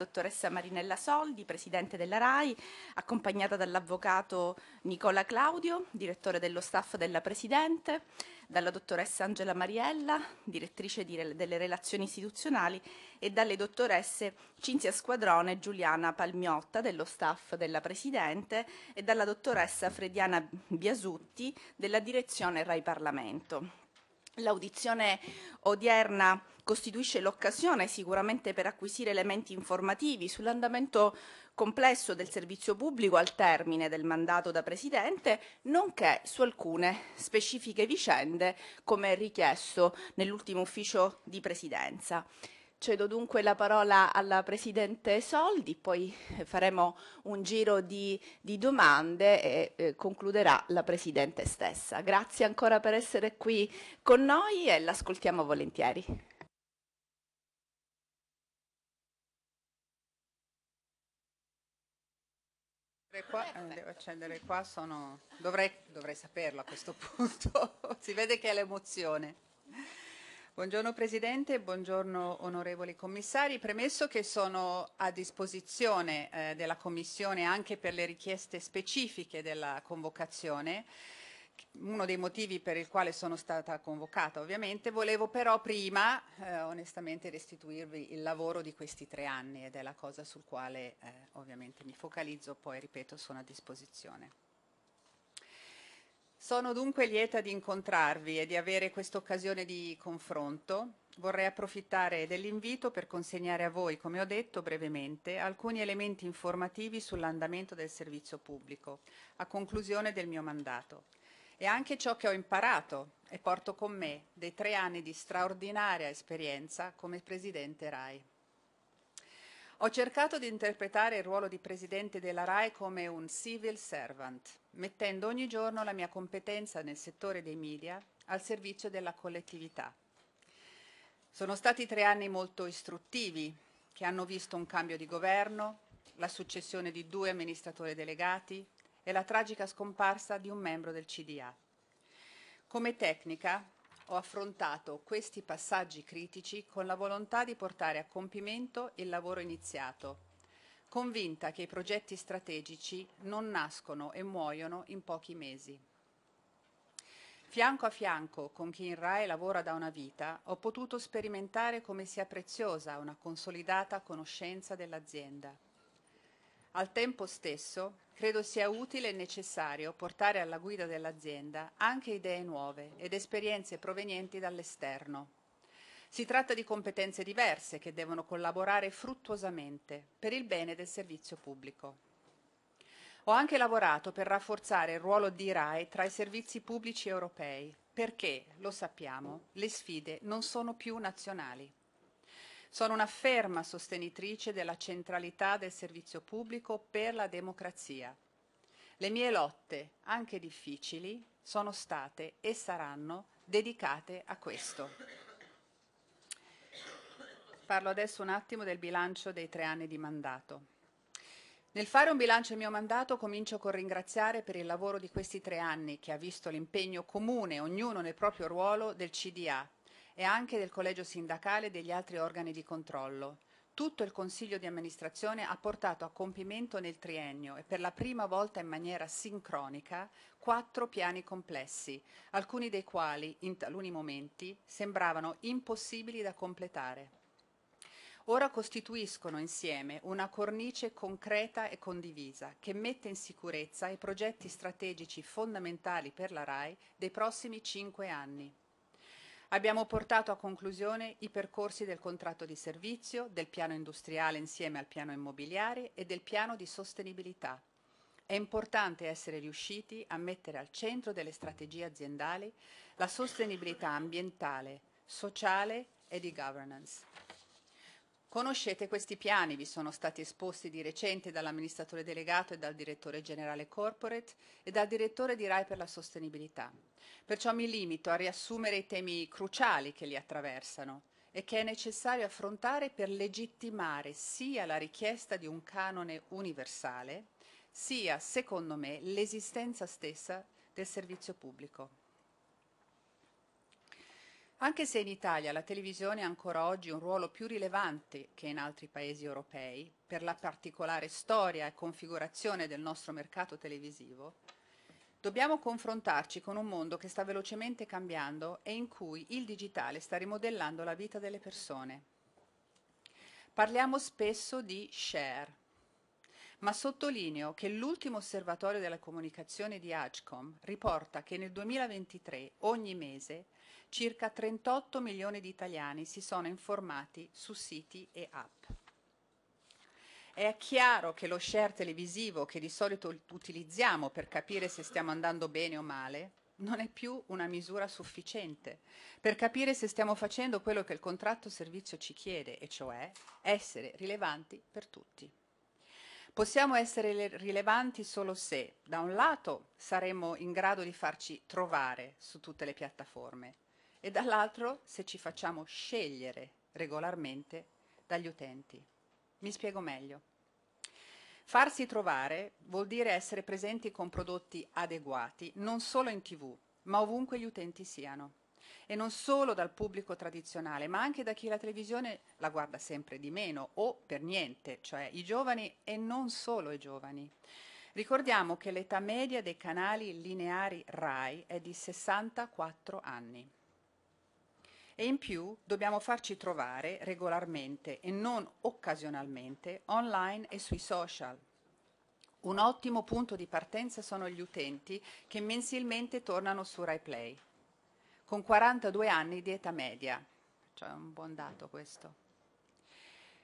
dottoressa Marinella Soldi, presidente della RAI, accompagnata dall'avvocato Nicola Claudio, direttore dello staff della Presidente, dalla dottoressa Angela Mariella, direttrice di, delle relazioni istituzionali, e dalle dottoresse Cinzia Squadrone e Giuliana Palmiotta, dello staff della Presidente, e dalla dottoressa Frediana Biasutti, della direzione RAI Parlamento. L'audizione odierna costituisce l'occasione sicuramente per acquisire elementi informativi sull'andamento complesso del servizio pubblico al termine del mandato da Presidente, nonché su alcune specifiche vicende come richiesto nell'ultimo ufficio di Presidenza. Cedo dunque la parola alla Presidente Soldi, poi eh, faremo un giro di, di domande e eh, concluderà la Presidente stessa. Grazie ancora per essere qui con noi e l'ascoltiamo volentieri. Qua, eh, devo accendere qua, sono, dovrei, dovrei saperlo a questo punto, si vede che è l'emozione. Buongiorno Presidente, buongiorno onorevoli commissari. Premesso che sono a disposizione eh, della Commissione anche per le richieste specifiche della convocazione, uno dei motivi per il quale sono stata convocata ovviamente, volevo però prima eh, onestamente restituirvi il lavoro di questi tre anni ed è la cosa sul quale eh, ovviamente mi focalizzo, poi ripeto sono a disposizione. Sono dunque lieta di incontrarvi e di avere questa occasione di confronto. Vorrei approfittare dell'invito per consegnare a voi, come ho detto brevemente, alcuni elementi informativi sull'andamento del servizio pubblico a conclusione del mio mandato e anche ciò che ho imparato e porto con me dei tre anni di straordinaria esperienza come Presidente RAI. Ho cercato di interpretare il ruolo di presidente della RAI come un civil servant, mettendo ogni giorno la mia competenza nel settore dei media al servizio della collettività. Sono stati tre anni molto istruttivi, che hanno visto un cambio di governo, la successione di due amministratori delegati e la tragica scomparsa di un membro del CDA. Come tecnica ho affrontato questi passaggi critici con la volontà di portare a compimento il lavoro iniziato, convinta che i progetti strategici non nascono e muoiono in pochi mesi. Fianco a fianco con chi in RAE lavora da una vita, ho potuto sperimentare come sia preziosa una consolidata conoscenza dell'azienda. Al tempo stesso, credo sia utile e necessario portare alla guida dell'azienda anche idee nuove ed esperienze provenienti dall'esterno. Si tratta di competenze diverse che devono collaborare fruttuosamente per il bene del servizio pubblico. Ho anche lavorato per rafforzare il ruolo di RAI tra i servizi pubblici europei, perché, lo sappiamo, le sfide non sono più nazionali. Sono una ferma sostenitrice della centralità del servizio pubblico per la democrazia. Le mie lotte, anche difficili, sono state e saranno dedicate a questo. Parlo adesso un attimo del bilancio dei tre anni di mandato. Nel fare un bilancio del mio mandato comincio con ringraziare per il lavoro di questi tre anni che ha visto l'impegno comune, ognuno nel proprio ruolo, del CDA e anche del collegio sindacale e degli altri organi di controllo. Tutto il Consiglio di amministrazione ha portato a compimento nel triennio e per la prima volta in maniera sincronica quattro piani complessi, alcuni dei quali in taluni momenti sembravano impossibili da completare. Ora costituiscono insieme una cornice concreta e condivisa che mette in sicurezza i progetti strategici fondamentali per la RAI dei prossimi cinque anni. Abbiamo portato a conclusione i percorsi del contratto di servizio, del piano industriale insieme al piano immobiliare e del piano di sostenibilità. È importante essere riusciti a mettere al centro delle strategie aziendali la sostenibilità ambientale, sociale e di governance. Conoscete questi piani, vi sono stati esposti di recente dall'amministratore delegato e dal direttore generale corporate e dal direttore di RAI per la sostenibilità. Perciò mi limito a riassumere i temi cruciali che li attraversano e che è necessario affrontare per legittimare sia la richiesta di un canone universale, sia, secondo me, l'esistenza stessa del servizio pubblico. Anche se in Italia la televisione ha ancora oggi un ruolo più rilevante che in altri paesi europei, per la particolare storia e configurazione del nostro mercato televisivo, dobbiamo confrontarci con un mondo che sta velocemente cambiando e in cui il digitale sta rimodellando la vita delle persone. Parliamo spesso di share, ma sottolineo che l'ultimo osservatorio della comunicazione di Agcom riporta che nel 2023 ogni mese circa 38 milioni di italiani si sono informati su siti e app. È chiaro che lo share televisivo che di solito utilizziamo per capire se stiamo andando bene o male non è più una misura sufficiente per capire se stiamo facendo quello che il contratto servizio ci chiede, e cioè essere rilevanti per tutti. Possiamo essere rilevanti solo se, da un lato, saremo in grado di farci trovare su tutte le piattaforme e dall'altro se ci facciamo scegliere regolarmente dagli utenti. Mi spiego meglio. Farsi trovare vuol dire essere presenti con prodotti adeguati non solo in tv, ma ovunque gli utenti siano. E non solo dal pubblico tradizionale, ma anche da chi la televisione la guarda sempre di meno o per niente, cioè i giovani e non solo i giovani. Ricordiamo che l'età media dei canali lineari RAI è di 64 anni e in più dobbiamo farci trovare regolarmente e non occasionalmente online e sui social. Un ottimo punto di partenza sono gli utenti che mensilmente tornano su RaiPlay, con 42 anni di età media, cioè è un buon dato questo.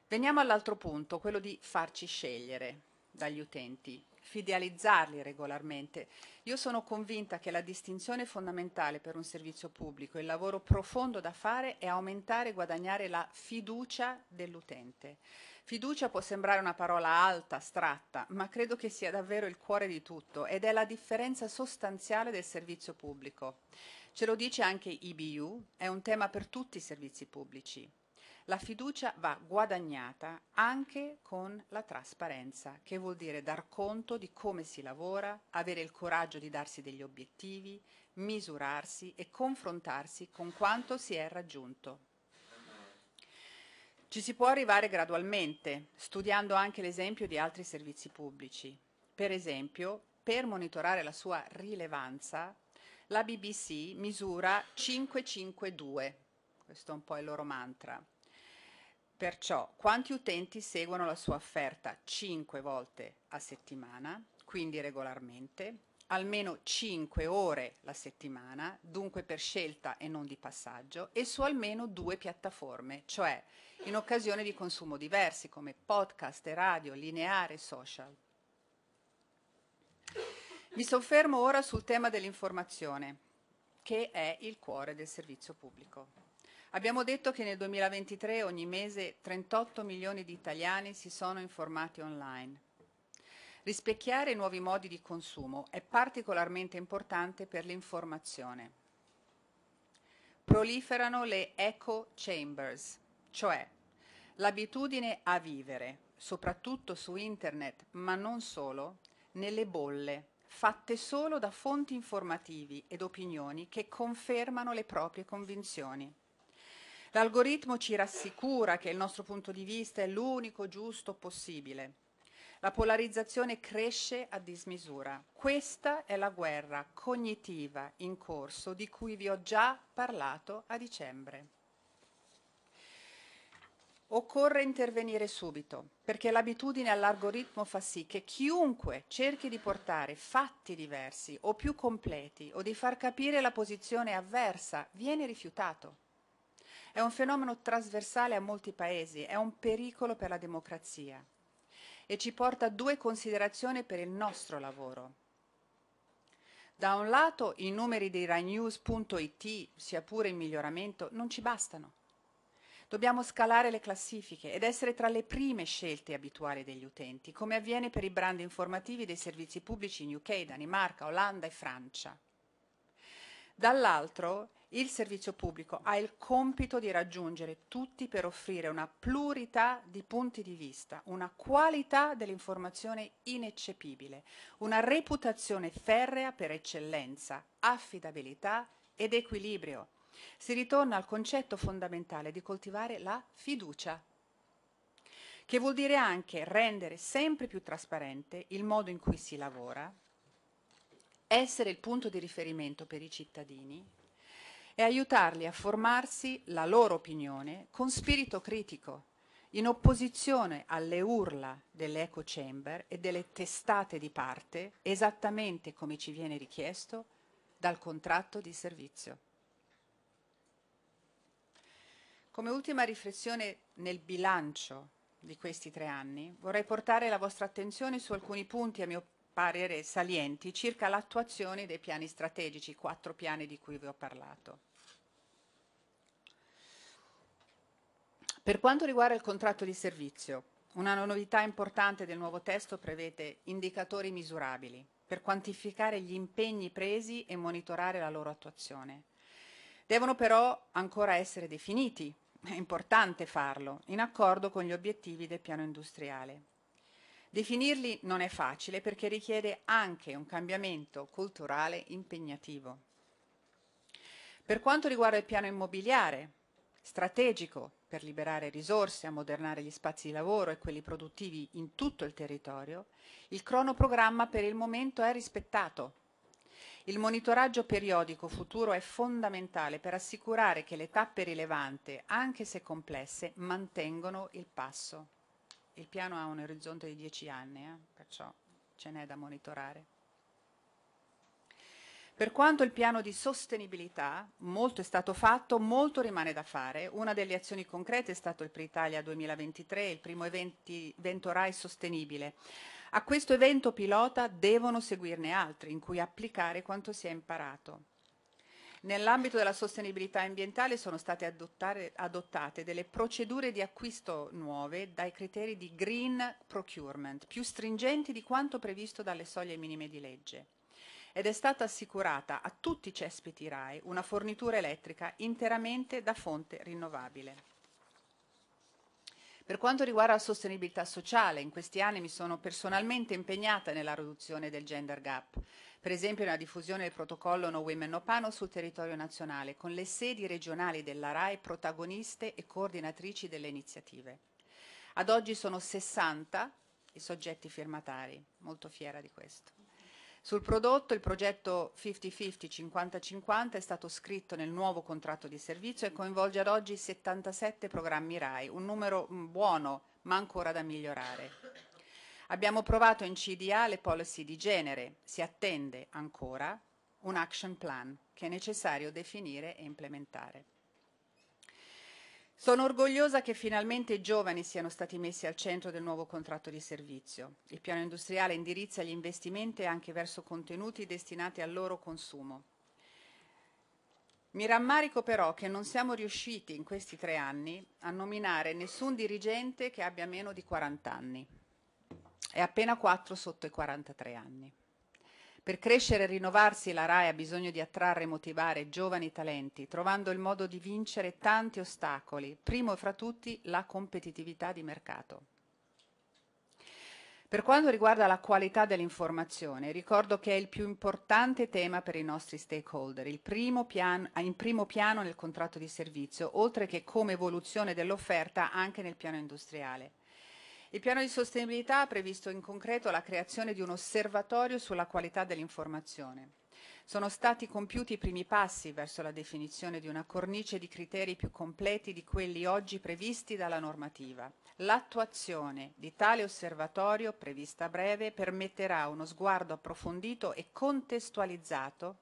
Veniamo all'altro punto, quello di farci scegliere dagli utenti, fidelizzarli regolarmente. Io sono convinta che la distinzione fondamentale per un servizio pubblico, il lavoro profondo da fare è aumentare e guadagnare la fiducia dell'utente. Fiducia può sembrare una parola alta, astratta, ma credo che sia davvero il cuore di tutto ed è la differenza sostanziale del servizio pubblico. Ce lo dice anche IBU, è un tema per tutti i servizi pubblici. La fiducia va guadagnata anche con la trasparenza, che vuol dire dar conto di come si lavora, avere il coraggio di darsi degli obiettivi, misurarsi e confrontarsi con quanto si è raggiunto. Ci si può arrivare gradualmente, studiando anche l'esempio di altri servizi pubblici. Per esempio, per monitorare la sua rilevanza, la BBC misura 552, questo è un po' il loro mantra, Perciò quanti utenti seguono la sua offerta 5 volte a settimana, quindi regolarmente, almeno 5 ore la settimana, dunque per scelta e non di passaggio, e su almeno due piattaforme, cioè in occasione di consumo diversi come podcast, radio, lineare social. Mi soffermo ora sul tema dell'informazione, che è il cuore del servizio pubblico. Abbiamo detto che nel 2023 ogni mese 38 milioni di italiani si sono informati online. Rispecchiare nuovi modi di consumo è particolarmente importante per l'informazione. Proliferano le echo chambers, cioè l'abitudine a vivere, soprattutto su internet, ma non solo, nelle bolle, fatte solo da fonti informativi ed opinioni che confermano le proprie convinzioni. L'algoritmo ci rassicura che il nostro punto di vista è l'unico giusto possibile. La polarizzazione cresce a dismisura. Questa è la guerra cognitiva in corso di cui vi ho già parlato a dicembre. Occorre intervenire subito, perché l'abitudine all'algoritmo fa sì che chiunque cerchi di portare fatti diversi o più completi o di far capire la posizione avversa viene rifiutato. È un fenomeno trasversale a molti paesi, è un pericolo per la democrazia e ci porta a due considerazioni per il nostro lavoro. Da un lato i numeri di RaiNews.it, sia pure in miglioramento, non ci bastano. Dobbiamo scalare le classifiche ed essere tra le prime scelte abituali degli utenti, come avviene per i brand informativi dei servizi pubblici in UK, Danimarca, Olanda e Francia. Dall'altro, il servizio pubblico ha il compito di raggiungere tutti per offrire una plurità di punti di vista, una qualità dell'informazione ineccepibile, una reputazione ferrea per eccellenza, affidabilità ed equilibrio. Si ritorna al concetto fondamentale di coltivare la fiducia che vuol dire anche rendere sempre più trasparente il modo in cui si lavora, essere il punto di riferimento per i cittadini e aiutarli a formarsi la loro opinione con spirito critico, in opposizione alle urla delle dell'eco chamber e delle testate di parte, esattamente come ci viene richiesto dal contratto di servizio. Come ultima riflessione nel bilancio di questi tre anni, vorrei portare la vostra attenzione su alcuni punti a mio parere salienti circa l'attuazione dei piani strategici, quattro piani di cui vi ho parlato. Per quanto riguarda il contratto di servizio, una novità importante del nuovo testo prevede indicatori misurabili per quantificare gli impegni presi e monitorare la loro attuazione. Devono però ancora essere definiti, è importante farlo, in accordo con gli obiettivi del piano industriale. Definirli non è facile perché richiede anche un cambiamento culturale impegnativo. Per quanto riguarda il piano immobiliare, strategico per liberare risorse, ammodernare gli spazi di lavoro e quelli produttivi in tutto il territorio, il cronoprogramma per il momento è rispettato. Il monitoraggio periodico futuro è fondamentale per assicurare che le tappe rilevanti, anche se complesse, mantengono il passo. Il piano ha un orizzonte di 10 anni, eh, perciò ce n'è da monitorare. Per quanto il piano di sostenibilità, molto è stato fatto, molto rimane da fare. Una delle azioni concrete è stato il Pre-Italia 2023, il primo evento RAI sostenibile. A questo evento pilota devono seguirne altri in cui applicare quanto si è imparato. Nell'ambito della sostenibilità ambientale sono state adottare, adottate delle procedure di acquisto nuove dai criteri di green procurement, più stringenti di quanto previsto dalle soglie minime di legge ed è stata assicurata a tutti i cespiti RAE una fornitura elettrica interamente da fonte rinnovabile. Per quanto riguarda la sostenibilità sociale, in questi anni mi sono personalmente impegnata nella riduzione del gender gap per esempio nella diffusione del protocollo No Women No Pano sul territorio nazionale, con le sedi regionali della RAE protagoniste e coordinatrici delle iniziative. Ad oggi sono 60 i soggetti firmatari, molto fiera di questo. Sul prodotto il progetto 50-50, 50-50 è stato scritto nel nuovo contratto di servizio e coinvolge ad oggi 77 programmi RAI, un numero mm, buono ma ancora da migliorare. Abbiamo provato in CDA le policy di genere, si attende ancora un action plan che è necessario definire e implementare. Sono orgogliosa che finalmente i giovani siano stati messi al centro del nuovo contratto di servizio. Il piano industriale indirizza gli investimenti anche verso contenuti destinati al loro consumo. Mi rammarico però che non siamo riusciti in questi tre anni a nominare nessun dirigente che abbia meno di 40 anni è appena 4 sotto i 43 anni. Per crescere e rinnovarsi la RAE ha bisogno di attrarre e motivare giovani talenti, trovando il modo di vincere tanti ostacoli, primo fra tutti la competitività di mercato. Per quanto riguarda la qualità dell'informazione, ricordo che è il più importante tema per i nostri stakeholder, primo piano, in primo piano nel contratto di servizio, oltre che come evoluzione dell'offerta anche nel piano industriale. Il piano di sostenibilità ha previsto in concreto la creazione di un osservatorio sulla qualità dell'informazione. Sono stati compiuti i primi passi verso la definizione di una cornice di criteri più completi di quelli oggi previsti dalla normativa. L'attuazione di tale osservatorio, prevista a breve, permetterà uno sguardo approfondito e contestualizzato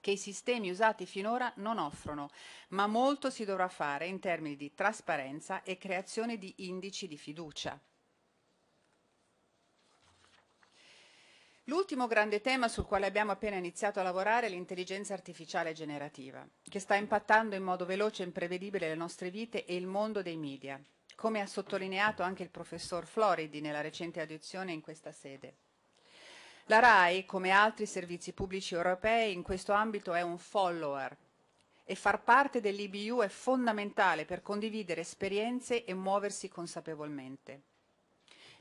che i sistemi usati finora non offrono, ma molto si dovrà fare in termini di trasparenza e creazione di indici di fiducia. L'ultimo grande tema sul quale abbiamo appena iniziato a lavorare è l'intelligenza artificiale generativa, che sta impattando in modo veloce e imprevedibile le nostre vite e il mondo dei media, come ha sottolineato anche il professor Floridi nella recente audizione in questa sede. La RAI, come altri servizi pubblici europei, in questo ambito è un follower e far parte dell'IBU è fondamentale per condividere esperienze e muoversi consapevolmente.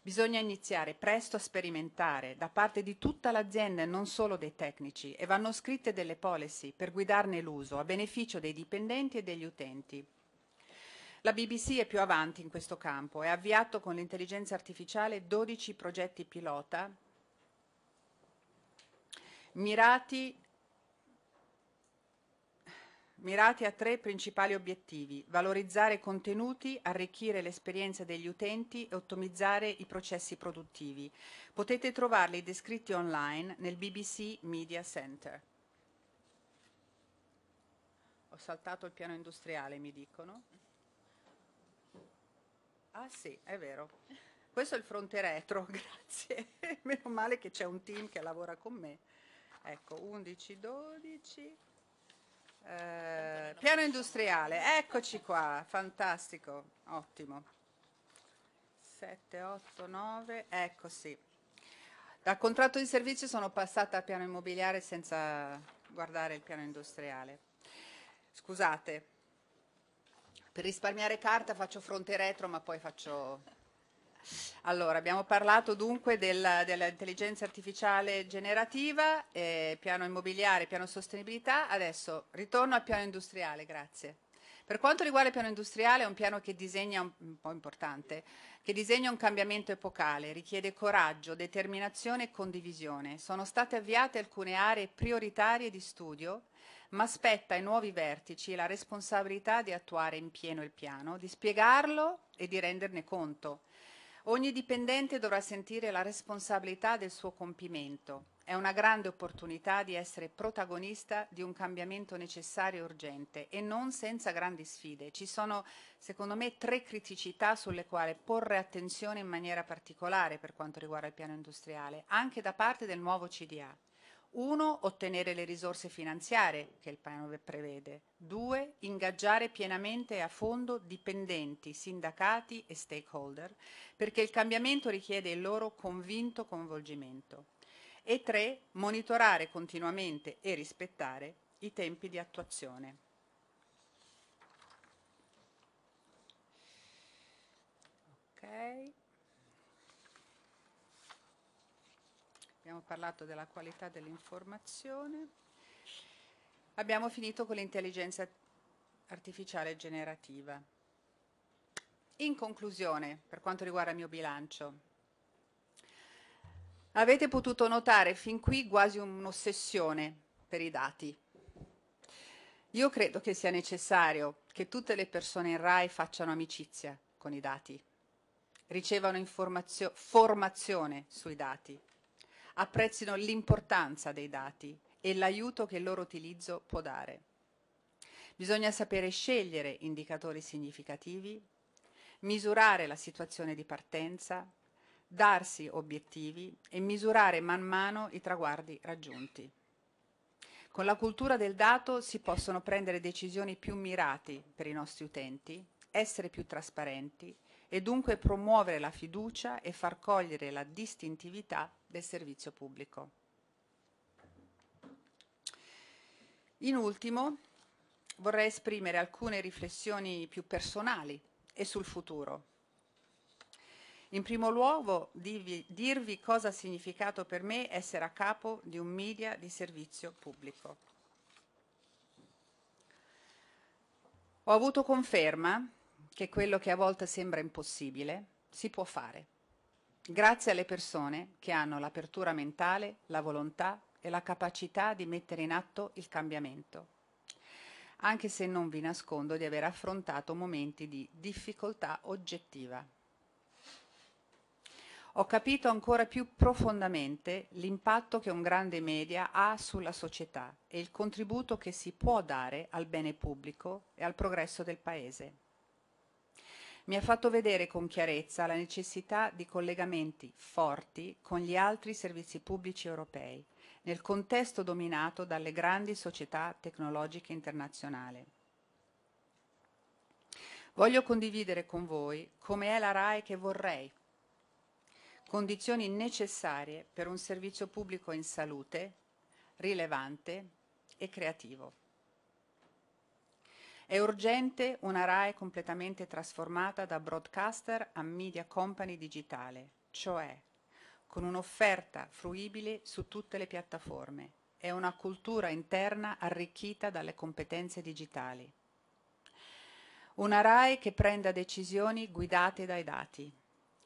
Bisogna iniziare presto a sperimentare da parte di tutta l'azienda e non solo dei tecnici e vanno scritte delle policy per guidarne l'uso a beneficio dei dipendenti e degli utenti. La BBC è più avanti in questo campo e ha avviato con l'intelligenza artificiale 12 progetti pilota mirati, mirati a tre principali obiettivi, valorizzare contenuti, arricchire l'esperienza degli utenti e ottimizzare i processi produttivi. Potete trovarli descritti online nel BBC Media Center. Ho saltato il piano industriale, mi dicono. Ah sì, è vero. Questo è il fronte retro, grazie. Meno male che c'è un team che lavora con me ecco 11, 12, eh, piano industriale, eccoci qua, fantastico, ottimo, 7, 8, 9, ecco sì. Dal contratto di servizi sono passata al piano immobiliare senza guardare il piano industriale. Scusate, per risparmiare carta faccio fronte retro ma poi faccio allora, abbiamo parlato dunque della, dell'intelligenza artificiale generativa, eh, piano immobiliare, piano sostenibilità. Adesso ritorno al piano industriale, grazie. Per quanto riguarda il piano industriale, è un piano che disegna un po' importante, che disegna un cambiamento epocale, richiede coraggio, determinazione e condivisione. Sono state avviate alcune aree prioritarie di studio, ma spetta ai nuovi vertici la responsabilità di attuare in pieno il piano, di spiegarlo e di renderne conto. Ogni dipendente dovrà sentire la responsabilità del suo compimento. È una grande opportunità di essere protagonista di un cambiamento necessario e urgente e non senza grandi sfide. Ci sono, secondo me, tre criticità sulle quali porre attenzione in maniera particolare per quanto riguarda il piano industriale, anche da parte del nuovo CDA. Uno, ottenere le risorse finanziarie che il piano prevede. Due, ingaggiare pienamente e a fondo dipendenti, sindacati e stakeholder, perché il cambiamento richiede il loro convinto coinvolgimento. E tre, monitorare continuamente e rispettare i tempi di attuazione. Okay. abbiamo parlato della qualità dell'informazione, abbiamo finito con l'intelligenza artificiale generativa. In conclusione, per quanto riguarda il mio bilancio, avete potuto notare fin qui quasi un'ossessione per i dati. Io credo che sia necessario che tutte le persone in RAI facciano amicizia con i dati, ricevano formazione sui dati, apprezzino l'importanza dei dati e l'aiuto che il loro utilizzo può dare. Bisogna sapere scegliere indicatori significativi, misurare la situazione di partenza, darsi obiettivi e misurare man mano i traguardi raggiunti. Con la cultura del dato si possono prendere decisioni più mirate per i nostri utenti, essere più trasparenti e dunque promuovere la fiducia e far cogliere la distintività del servizio pubblico. In ultimo vorrei esprimere alcune riflessioni più personali e sul futuro. In primo luogo dirvi, dirvi cosa ha significato per me essere a capo di un media di servizio pubblico. Ho avuto conferma che quello che a volte sembra impossibile si può fare, grazie alle persone che hanno l'apertura mentale, la volontà e la capacità di mettere in atto il cambiamento, anche se non vi nascondo di aver affrontato momenti di difficoltà oggettiva. Ho capito ancora più profondamente l'impatto che un grande media ha sulla società e il contributo che si può dare al bene pubblico e al progresso del Paese mi ha fatto vedere con chiarezza la necessità di collegamenti forti con gli altri servizi pubblici europei, nel contesto dominato dalle grandi società tecnologiche internazionali. Voglio condividere con voi come è la RAE che vorrei, condizioni necessarie per un servizio pubblico in salute, rilevante e creativo. È urgente una RAE completamente trasformata da broadcaster a media company digitale, cioè con un'offerta fruibile su tutte le piattaforme e una cultura interna arricchita dalle competenze digitali. Una RAE che prenda decisioni guidate dai dati,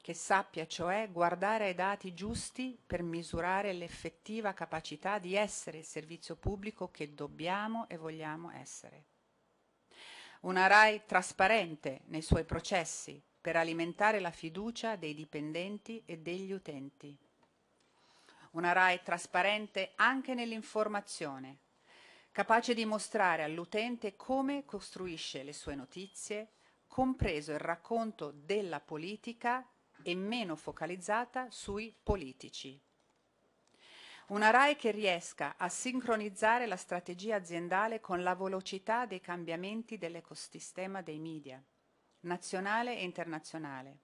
che sappia cioè guardare ai dati giusti per misurare l'effettiva capacità di essere il servizio pubblico che dobbiamo e vogliamo essere una RAI trasparente nei suoi processi per alimentare la fiducia dei dipendenti e degli utenti. Una RAI trasparente anche nell'informazione, capace di mostrare all'utente come costruisce le sue notizie, compreso il racconto della politica e meno focalizzata sui politici. Una RAI che riesca a sincronizzare la strategia aziendale con la velocità dei cambiamenti dell'ecosistema dei media, nazionale e internazionale.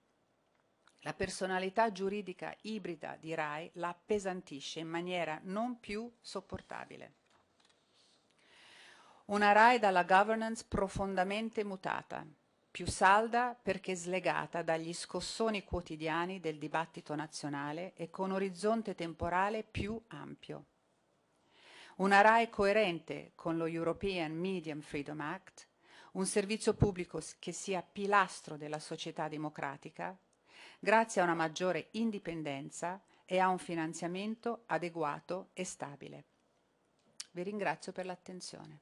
La personalità giuridica ibrida di RAI la appesantisce in maniera non più sopportabile. Una RAI dalla governance profondamente mutata, più salda perché slegata dagli scossoni quotidiani del dibattito nazionale e con orizzonte temporale più ampio. Una RAE coerente con lo European Medium Freedom Act, un servizio pubblico che sia pilastro della società democratica, grazie a una maggiore indipendenza e a un finanziamento adeguato e stabile. Vi ringrazio per l'attenzione.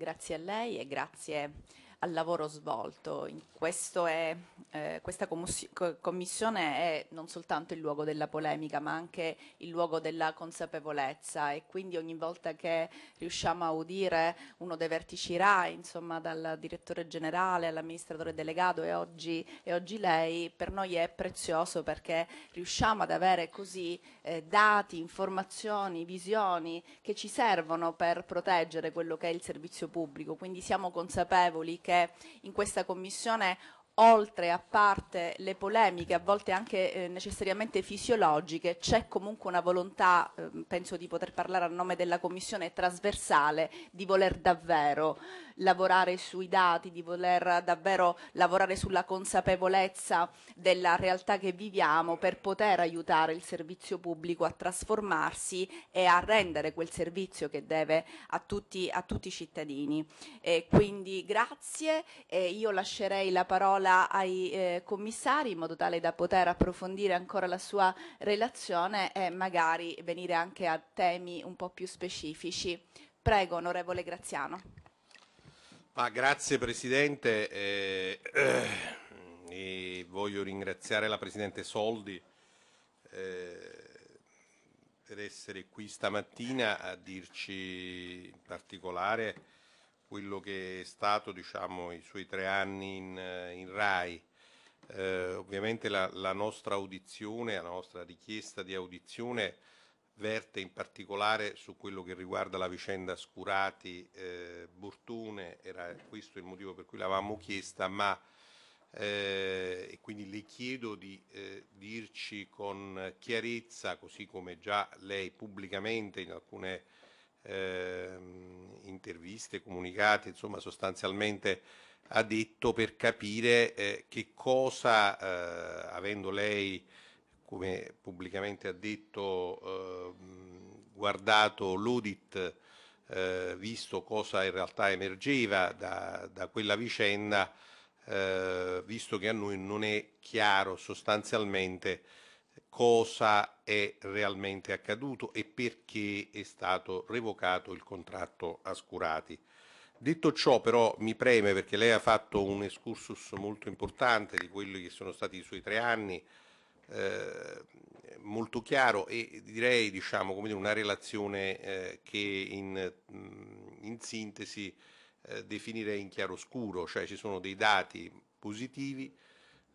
Grazie a lei e grazie al lavoro svolto. È, eh, questa commissione è non soltanto il luogo della polemica, ma anche il luogo della consapevolezza e quindi ogni volta che riusciamo a udire uno dei vertici RAI, insomma dal direttore generale all'amministratore delegato e oggi, e oggi, lei, per noi è prezioso perché riusciamo ad avere così eh, dati, informazioni, visioni che ci servono per proteggere quello che è il servizio pubblico. Quindi siamo consapevoli che perché in questa commissione oltre a parte le polemiche, a volte anche eh, necessariamente fisiologiche, c'è comunque una volontà, eh, penso di poter parlare a nome della Commissione trasversale, di voler davvero lavorare sui dati, di voler davvero lavorare sulla consapevolezza della realtà che viviamo per poter aiutare il servizio pubblico a trasformarsi e a rendere quel servizio che deve a tutti, a tutti i cittadini. Eh, quindi grazie, eh, io lascerei la parola ai eh, commissari in modo tale da poter approfondire ancora la sua relazione e magari venire anche a temi un po' più specifici. Prego, onorevole Graziano. Ah, grazie Presidente, eh, eh, voglio ringraziare la Presidente Soldi eh, per essere qui stamattina a dirci in particolare quello che è stato diciamo, i suoi tre anni in, in RAI. Eh, ovviamente la, la, nostra audizione, la nostra richiesta di audizione verte in particolare su quello che riguarda la vicenda Scurati-Bortune, eh, era questo il motivo per cui l'avevamo chiesta, ma eh, e quindi le chiedo di eh, dirci con chiarezza, così come già lei pubblicamente in alcune ehm, interviste, comunicate, insomma sostanzialmente ha detto per capire eh, che cosa, eh, avendo lei come pubblicamente ha detto, eh, guardato l'audit, eh, visto cosa in realtà emergeva da, da quella vicenda, eh, visto che a noi non è chiaro sostanzialmente cosa è realmente accaduto e perché è stato revocato il contratto Ascurati. Detto ciò però mi preme perché lei ha fatto un excursus molto importante di quelli che sono stati i suoi tre anni, eh, molto chiaro e direi diciamo, dire, una relazione eh, che in, mm, in sintesi eh, definirei in chiaroscuro, cioè ci sono dei dati positivi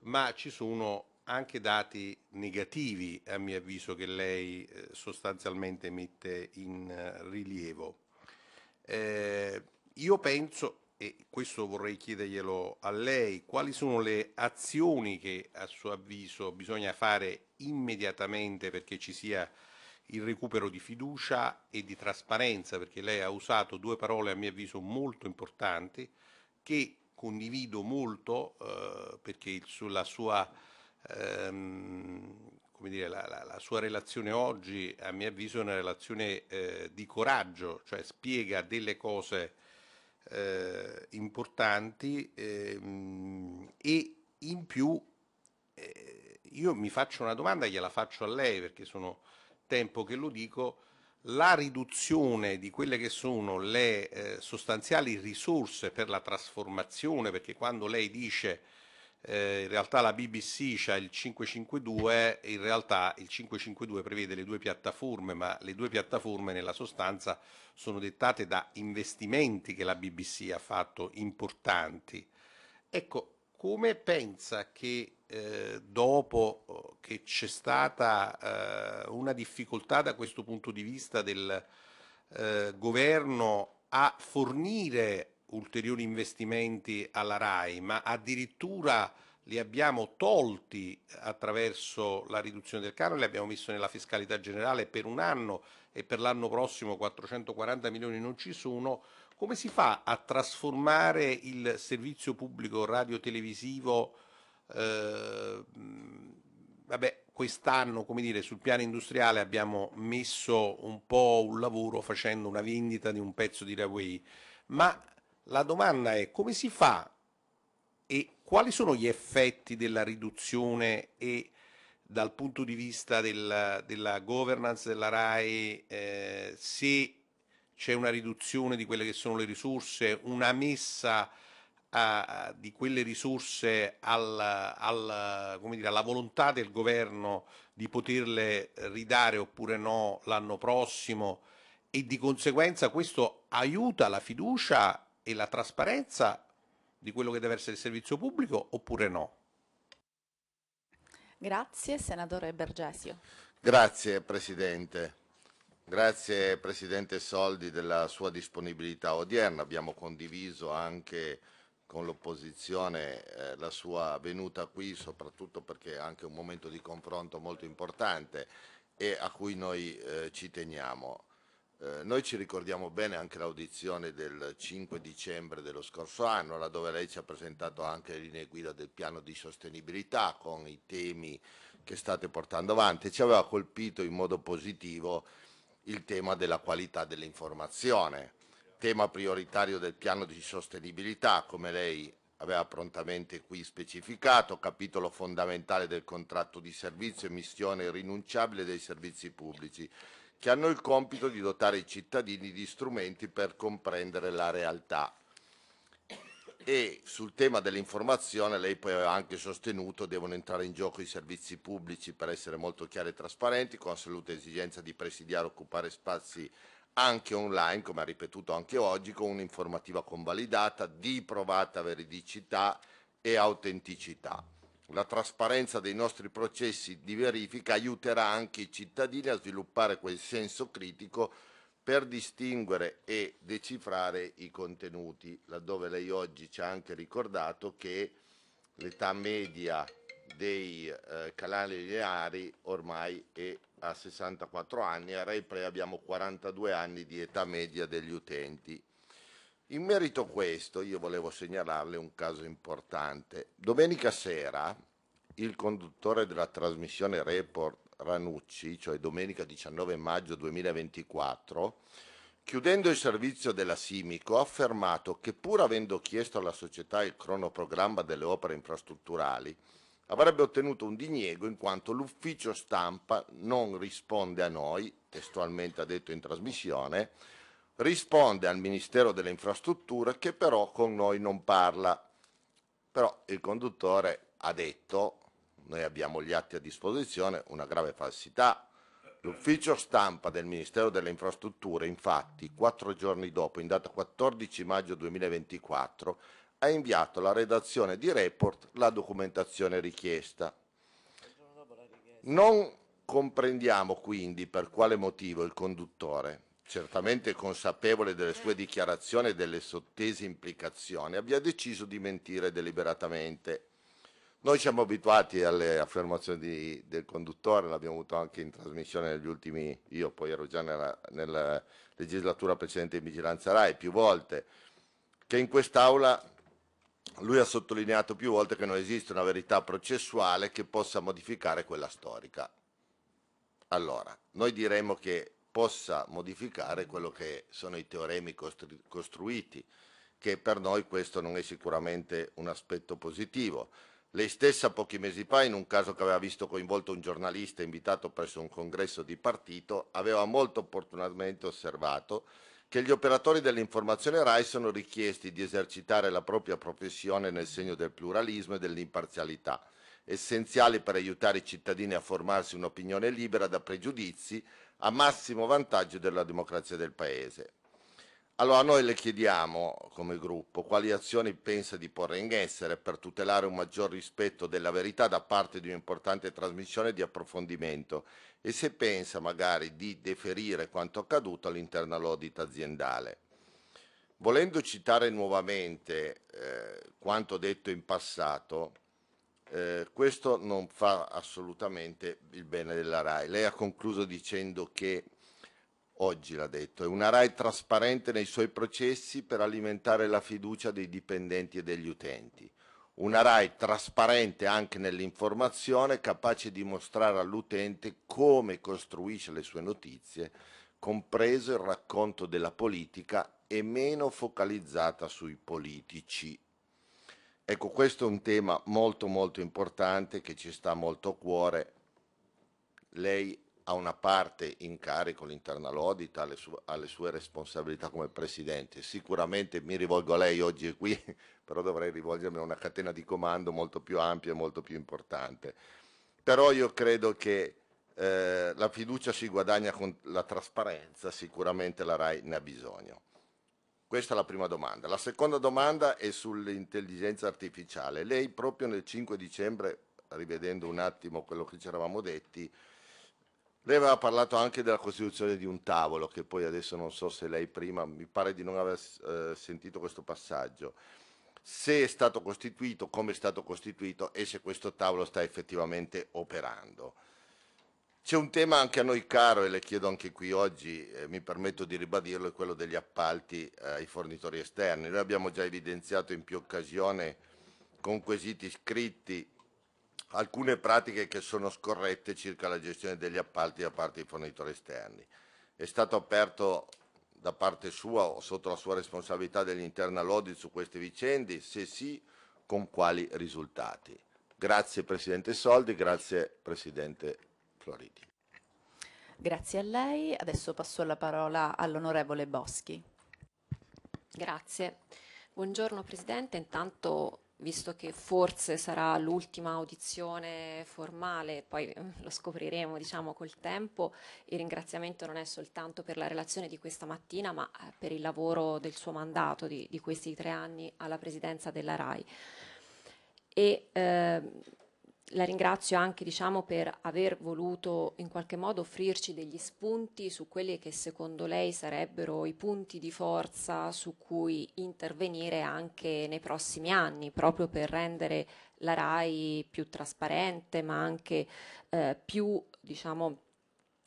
ma ci sono anche dati negativi a mio avviso che lei eh, sostanzialmente mette in eh, rilievo. io penso e questo vorrei chiederglielo a lei, quali sono le azioni che a suo avviso bisogna fare immediatamente perché ci sia il recupero di fiducia e di trasparenza, perché lei ha usato due parole a mio avviso molto importanti che condivido molto eh, perché sulla sua, ehm, dire, la, la, la sua, relazione oggi a mio avviso è una relazione eh, di coraggio, cioè spiega delle cose eh, importanti ehm, e in più eh, io mi faccio una domanda, gliela faccio a lei perché sono tempo che lo dico, la riduzione di quelle che sono le eh, sostanziali risorse per la trasformazione, perché quando lei dice eh, in realtà la BBC ha il 552, in realtà il 552 prevede le due piattaforme, ma le due piattaforme nella sostanza sono dettate da investimenti che la BBC ha fatto importanti. Ecco, come pensa che eh, dopo eh, che c'è stata eh, una difficoltà da questo punto di vista del eh, governo a fornire ulteriori investimenti alla RAI, ma addirittura li abbiamo tolti attraverso la riduzione del canone, li abbiamo messi nella fiscalità generale per un anno e per l'anno prossimo 440 milioni non ci sono, come si fa a trasformare il servizio pubblico radiotelevisivo eh, vabbè, quest'anno, come dire, sul piano industriale abbiamo messo un po' un lavoro facendo una vendita di un pezzo di Railway, ma la domanda è come si fa e quali sono gli effetti della riduzione e dal punto di vista della, della governance della RAE eh, se c'è una riduzione di quelle che sono le risorse, una messa a, di quelle risorse al, al, dire, alla volontà del governo di poterle ridare oppure no l'anno prossimo e di conseguenza questo aiuta la fiducia e la trasparenza di quello che deve essere il servizio pubblico oppure no? Grazie, senatore Bergesio. Grazie Presidente. Grazie Presidente Soldi della sua disponibilità odierna. Abbiamo condiviso anche con l'opposizione eh, la sua venuta qui, soprattutto perché è anche un momento di confronto molto importante e a cui noi eh, ci teniamo. Eh, noi ci ricordiamo bene anche l'audizione del 5 dicembre dello scorso anno, laddove lei ci ha presentato anche le linee guida del piano di sostenibilità con i temi che state portando avanti. Ci aveva colpito in modo positivo il tema della qualità dell'informazione, tema prioritario del piano di sostenibilità, come lei aveva prontamente qui specificato, capitolo fondamentale del contratto di servizio, e missione irrinunciabile dei servizi pubblici che hanno il compito di dotare i cittadini di strumenti per comprendere la realtà. E sul tema dell'informazione lei poi aveva anche sostenuto devono entrare in gioco i servizi pubblici per essere molto chiari e trasparenti, con assoluta esigenza di presidiare e occupare spazi anche online, come ha ripetuto anche oggi, con un'informativa convalidata di provata veridicità e autenticità la trasparenza dei nostri processi di verifica aiuterà anche i cittadini a sviluppare quel senso critico per distinguere e decifrare i contenuti, laddove lei oggi ci ha anche ricordato che l'età media dei eh, canali lineari ormai è a 64 anni, a RaiPlay abbiamo 42 anni di età media degli utenti. In merito a questo io volevo segnalarle un caso importante. Domenica sera il conduttore della trasmissione Report Ranucci, cioè domenica 19 maggio 2024, chiudendo il servizio della Simico, ha affermato che pur avendo chiesto alla società il cronoprogramma delle opere infrastrutturali, avrebbe ottenuto un diniego in quanto l'ufficio stampa non risponde a noi, testualmente ha detto in trasmissione, risponde al Ministero delle Infrastrutture che però con noi non parla. Però il conduttore ha detto, noi abbiamo gli atti a disposizione, una grave falsità. L'ufficio stampa del Ministero delle Infrastrutture, infatti, quattro giorni dopo, in data 14 maggio 2024, ha inviato alla redazione di report la documentazione richiesta. Non comprendiamo quindi per quale motivo il conduttore, certamente consapevole delle sue dichiarazioni e delle sottese implicazioni, abbia deciso di mentire deliberatamente. Noi siamo abituati alle affermazioni di, del conduttore, l'abbiamo avuto anche in trasmissione negli ultimi, io poi ero già nella, nella legislatura precedente in Vigilanza RAI più volte, che in quest'Aula lui ha sottolineato più volte che non esiste una verità processuale che possa modificare quella storica. Allora, noi diremmo che possa modificare quello che sono i teoremi costruiti, che per noi questo non è sicuramente un aspetto positivo. Lei stessa pochi mesi fa, in un caso che aveva visto coinvolto un giornalista invitato presso un congresso di partito, aveva molto opportunamente osservato che gli operatori dell'informazione RAI sono richiesti di esercitare la propria professione nel segno del pluralismo e dell'imparzialità, essenziali per aiutare i cittadini a formarsi un'opinione libera da pregiudizi a massimo vantaggio della democrazia del Paese. Allora noi le chiediamo come gruppo quali azioni pensa di porre in essere per tutelare un maggior rispetto della verità da parte di un'importante trasmissione di approfondimento e se pensa magari di deferire quanto accaduto all'interno all'audit aziendale. Volendo citare nuovamente eh, quanto detto in passato, eh, questo non fa assolutamente il bene della RAI. Lei ha concluso dicendo che oggi l'ha detto, è una RAI trasparente nei suoi processi per alimentare la fiducia dei dipendenti e degli utenti. Una RAI trasparente anche nell'informazione, capace di mostrare all'utente come costruisce le sue notizie, compreso il racconto della politica e meno focalizzata sui politici. Ecco, questo è un tema molto molto importante che ci sta molto a cuore. Lei ha una parte in carico all'interno dell'Audit, alle, ha sue responsabilità come Presidente. Sicuramente mi rivolgo a lei oggi e qui, però dovrei rivolgermi a una catena di comando molto più ampia e molto più importante. Però io credo che eh, la fiducia si guadagna con la trasparenza, sicuramente la RAI ne ha bisogno. Questa è la prima domanda. La seconda domanda è sull'intelligenza artificiale. Lei proprio nel 5 dicembre, rivedendo un attimo quello che ci eravamo detti, lei aveva parlato anche della costituzione di un tavolo, che poi adesso non so se lei prima, mi pare di non aver eh, sentito questo passaggio. Se è stato costituito, come è stato costituito e se questo tavolo sta effettivamente operando. C'è un tema anche a noi caro e le chiedo anche qui oggi, eh, mi permetto di ribadirlo, è quello degli appalti eh, ai fornitori esterni. Noi abbiamo già evidenziato in più occasioni con quesiti scritti alcune pratiche che sono scorrette circa la gestione degli appalti da parte dei fornitori esterni. È stato aperto da parte sua o sotto la sua responsabilità dell'interna audit su queste vicende? Se sì, con quali risultati? Grazie Presidente Soldi, grazie Presidente Floridi. Grazie a lei. Adesso passo la parola all'onorevole Boschi. Grazie. Buongiorno Presidente, intanto visto che forse sarà l'ultima audizione formale, poi ehm, lo scopriremo diciamo col tempo, il ringraziamento non è soltanto per la relazione di questa mattina ma eh, per il lavoro del suo mandato di, di questi tre anni alla Presidenza della RAI. E, eh, la ringrazio anche diciamo, per aver voluto in qualche modo offrirci degli spunti su quelli che secondo lei sarebbero i punti di forza su cui intervenire anche nei prossimi anni, proprio per rendere la RAI più trasparente, ma anche eh, più diciamo,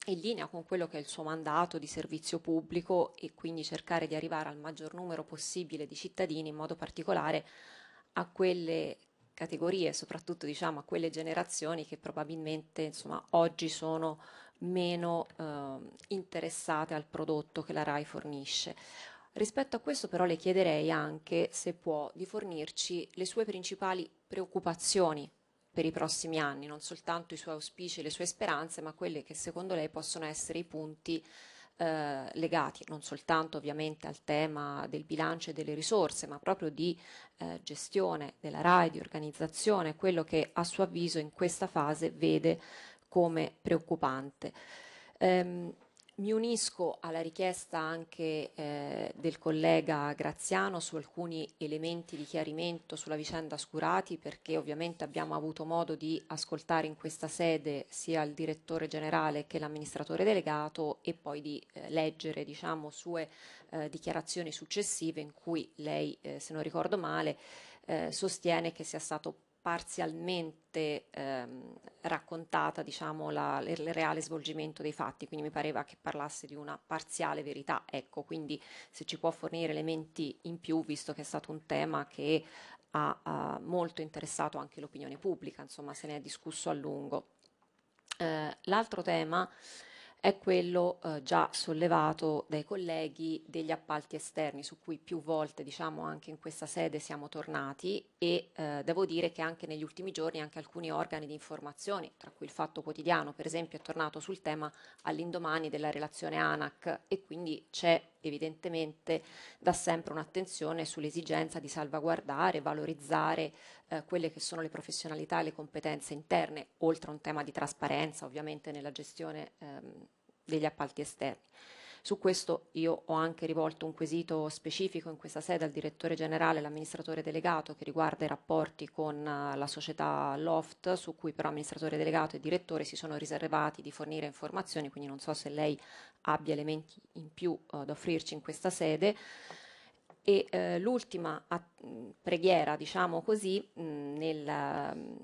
in linea con quello che è il suo mandato di servizio pubblico e quindi cercare di arrivare al maggior numero possibile di cittadini, in modo particolare a quelle categorie, soprattutto diciamo, a quelle generazioni che probabilmente insomma, oggi sono meno eh, interessate al prodotto che la RAI fornisce. Rispetto a questo però le chiederei anche, se può, di fornirci le sue principali preoccupazioni per i prossimi anni, non soltanto i suoi auspici e le sue speranze, ma quelle che secondo lei possono essere i punti eh, legati non soltanto ovviamente al tema del bilancio e delle risorse, ma proprio di eh, gestione della RAI, di organizzazione, quello che a suo avviso in questa fase vede come preoccupante. Ehm, mi unisco alla richiesta anche eh, del collega Graziano su alcuni elementi di chiarimento sulla vicenda Scurati perché ovviamente abbiamo avuto modo di ascoltare in questa sede sia il direttore generale che l'amministratore delegato e poi di eh, leggere diciamo, sue eh, dichiarazioni successive in cui lei, eh, se non ricordo male, eh, sostiene che sia stato parzialmente ehm, raccontata diciamo, la, il reale svolgimento dei fatti, quindi mi pareva che parlasse di una parziale verità, ecco, quindi se ci può fornire elementi in più, visto che è stato un tema che ha, ha molto interessato anche l'opinione pubblica, insomma se ne è discusso a lungo. Eh, l'altro tema è quello eh, già sollevato dai colleghi degli appalti esterni, su cui più volte, diciamo, anche in questa sede siamo tornati e eh, devo dire che anche negli ultimi giorni anche alcuni organi di informazione, tra cui il Fatto Quotidiano, per esempio, è tornato sul tema all'indomani della relazione ANAC e quindi c'è evidentemente dà sempre un'attenzione sull'esigenza di salvaguardare, valorizzare eh, quelle che sono le professionalità e le competenze interne, oltre a un tema di trasparenza ovviamente nella gestione ehm, degli appalti esterni. Su questo io ho anche rivolto un quesito specifico in questa sede al direttore generale, l'amministratore delegato, che riguarda i rapporti con eh, la società Loft, su cui però amministratore delegato e direttore si sono riservati di fornire informazioni, quindi non so se lei abbia elementi in più eh, da offrirci in questa sede. E eh, l'ultima preghiera, diciamo così, mh, nel, mh,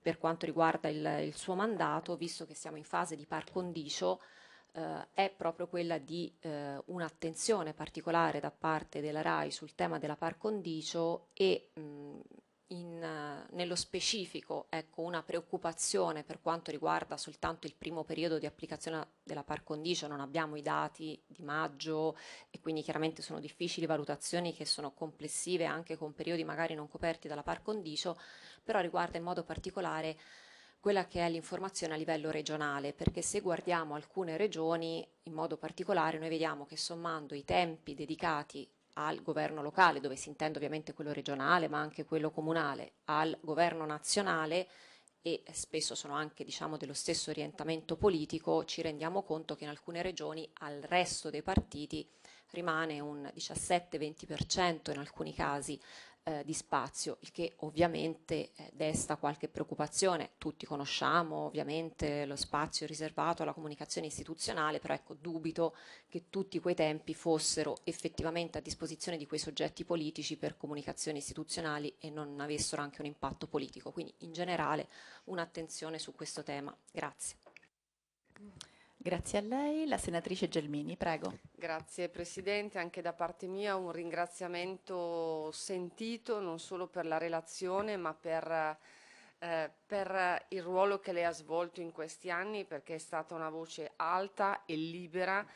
per quanto riguarda il, il, suo mandato, visto che siamo in fase di par condicio, eh, è proprio quella di eh, un'attenzione particolare da parte della RAI sul tema della par condicio e mh, mm, in, eh, nello specifico ecco, una preoccupazione per quanto riguarda soltanto il primo periodo di applicazione della par condicio, non abbiamo i dati di maggio e quindi chiaramente sono difficili valutazioni che sono complessive anche con periodi magari non coperti dalla par condicio, però riguarda in modo particolare quella che è l'informazione a livello regionale, perché se guardiamo alcune regioni in modo particolare noi vediamo che sommando i tempi dedicati al governo locale, dove si intende ovviamente quello regionale, ma anche quello comunale, al governo nazionale, e spesso sono anche diciamo, dello stesso orientamento politico, ci rendiamo conto che in alcune regioni al resto dei partiti rimane un 17-20% in alcuni casi eh, di spazio, il che ovviamente eh, desta qualche preoccupazione. Tutti conosciamo ovviamente lo spazio riservato alla comunicazione istituzionale, però ecco, dubito che tutti quei tempi fossero effettivamente a disposizione di quei soggetti politici per comunicazioni istituzionali e non avessero anche un impatto politico. Quindi in generale un'attenzione su questo tema. Grazie. Grazie a lei. La senatrice Gelmini, prego. Grazie Presidente, anche da parte mia un ringraziamento sentito non solo per la relazione ma per, eh, per il ruolo che lei ha svolto in questi anni perché è stata una voce alta e libera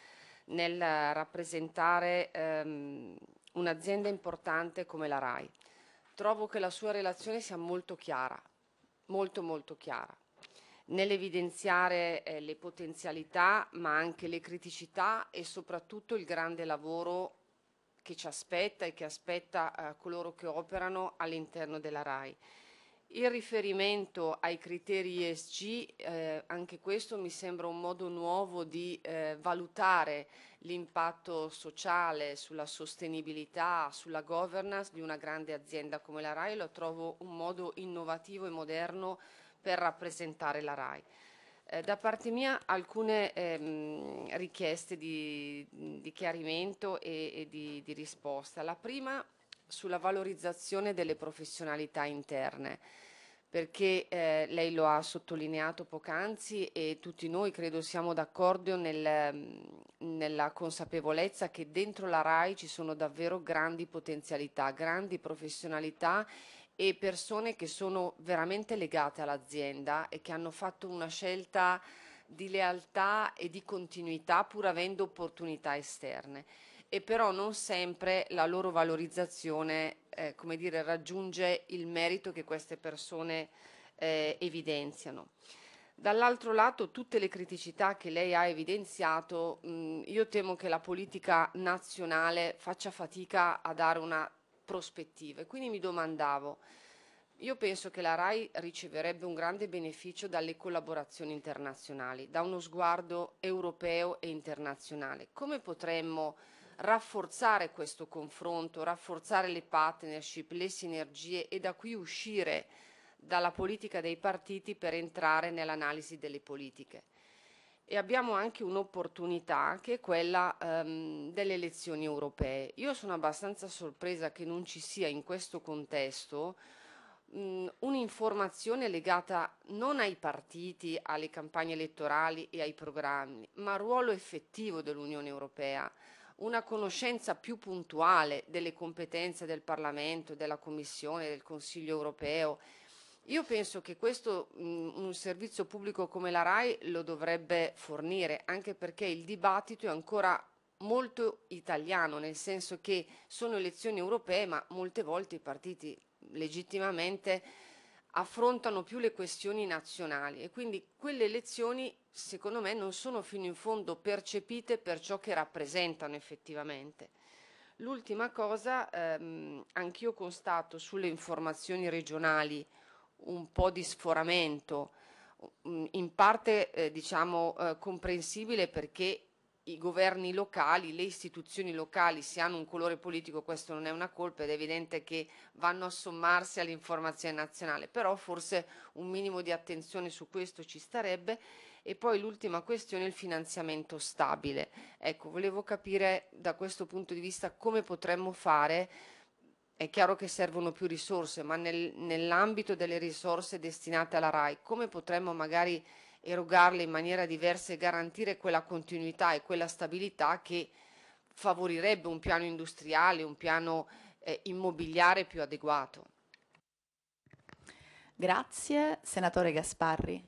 nel rappresentare ehm, un'azienda importante come la RAI. Trovo che la sua relazione sia molto chiara, molto molto chiara nell'evidenziare eh, le potenzialità ma anche le criticità e soprattutto il grande lavoro che ci aspetta e che aspetta eh, coloro che operano all'interno della RAI. Il riferimento ai criteri ESG, eh, anche questo mi sembra un modo nuovo di eh, valutare l'impatto sociale sulla sostenibilità, sulla governance di una grande azienda come la RAI, lo trovo un modo innovativo e moderno per rappresentare la RAI. Eh, da parte mia alcune ehm, richieste di, di, chiarimento e, e di, di risposta. La prima sulla valorizzazione delle professionalità interne perché eh, lei lo ha sottolineato poc'anzi e tutti noi credo siamo d'accordo nel, nella consapevolezza che dentro la RAI ci sono davvero grandi potenzialità, grandi professionalità e persone che sono veramente legate all'azienda e che hanno fatto una scelta di lealtà e di continuità pur avendo opportunità esterne e però non sempre la loro valorizzazione eh, come dire, raggiunge il merito che queste persone eh, evidenziano. Dall'altro lato, tutte le criticità che lei ha evidenziato, mh, io temo che la politica nazionale faccia fatica a dare una prospettive. Quindi mi domandavo, io penso che la RAI riceverebbe un grande beneficio dalle collaborazioni internazionali, da uno sguardo europeo e internazionale. Come potremmo rafforzare questo confronto, rafforzare le partnership, le sinergie e da qui uscire dalla politica dei partiti per entrare nell'analisi delle politiche? e abbiamo anche un'opportunità che è quella ehm, delle elezioni europee. Io sono abbastanza sorpresa che non ci sia in questo contesto un'informazione legata non ai partiti, alle campagne elettorali e ai programmi, ma al ruolo effettivo dell'Unione Europea, una conoscenza più puntuale delle competenze del Parlamento, della Commissione, del Consiglio Europeo, io penso che questo mh, un servizio pubblico come la RAI lo dovrebbe fornire, anche perché il dibattito è ancora molto italiano, nel senso che sono elezioni europee, ma molte volte i partiti legittimamente affrontano più le questioni nazionali e quindi quelle elezioni secondo me non sono fino in fondo percepite per ciò che rappresentano effettivamente. L'ultima cosa, ehm, anch'io constato sulle informazioni regionali un po' di sforamento, mm, in parte eh, diciamo, eh, comprensibile perché i governi locali, le istituzioni locali, se hanno un colore politico questo non è una colpa ed è evidente che vanno a sommarsi all'informazione nazionale, però forse un minimo di attenzione su questo ci starebbe e poi l'ultima questione è il finanziamento stabile. Ecco, volevo capire da questo punto di vista come potremmo fare è chiaro che servono più risorse, ma nel, nell'ambito delle risorse destinate alla RAI, come potremmo magari erogarle in maniera diversa e garantire quella continuità e quella stabilità che favorirebbe un piano industriale, un piano eh, immobiliare più adeguato? Grazie. Senatore Gasparri.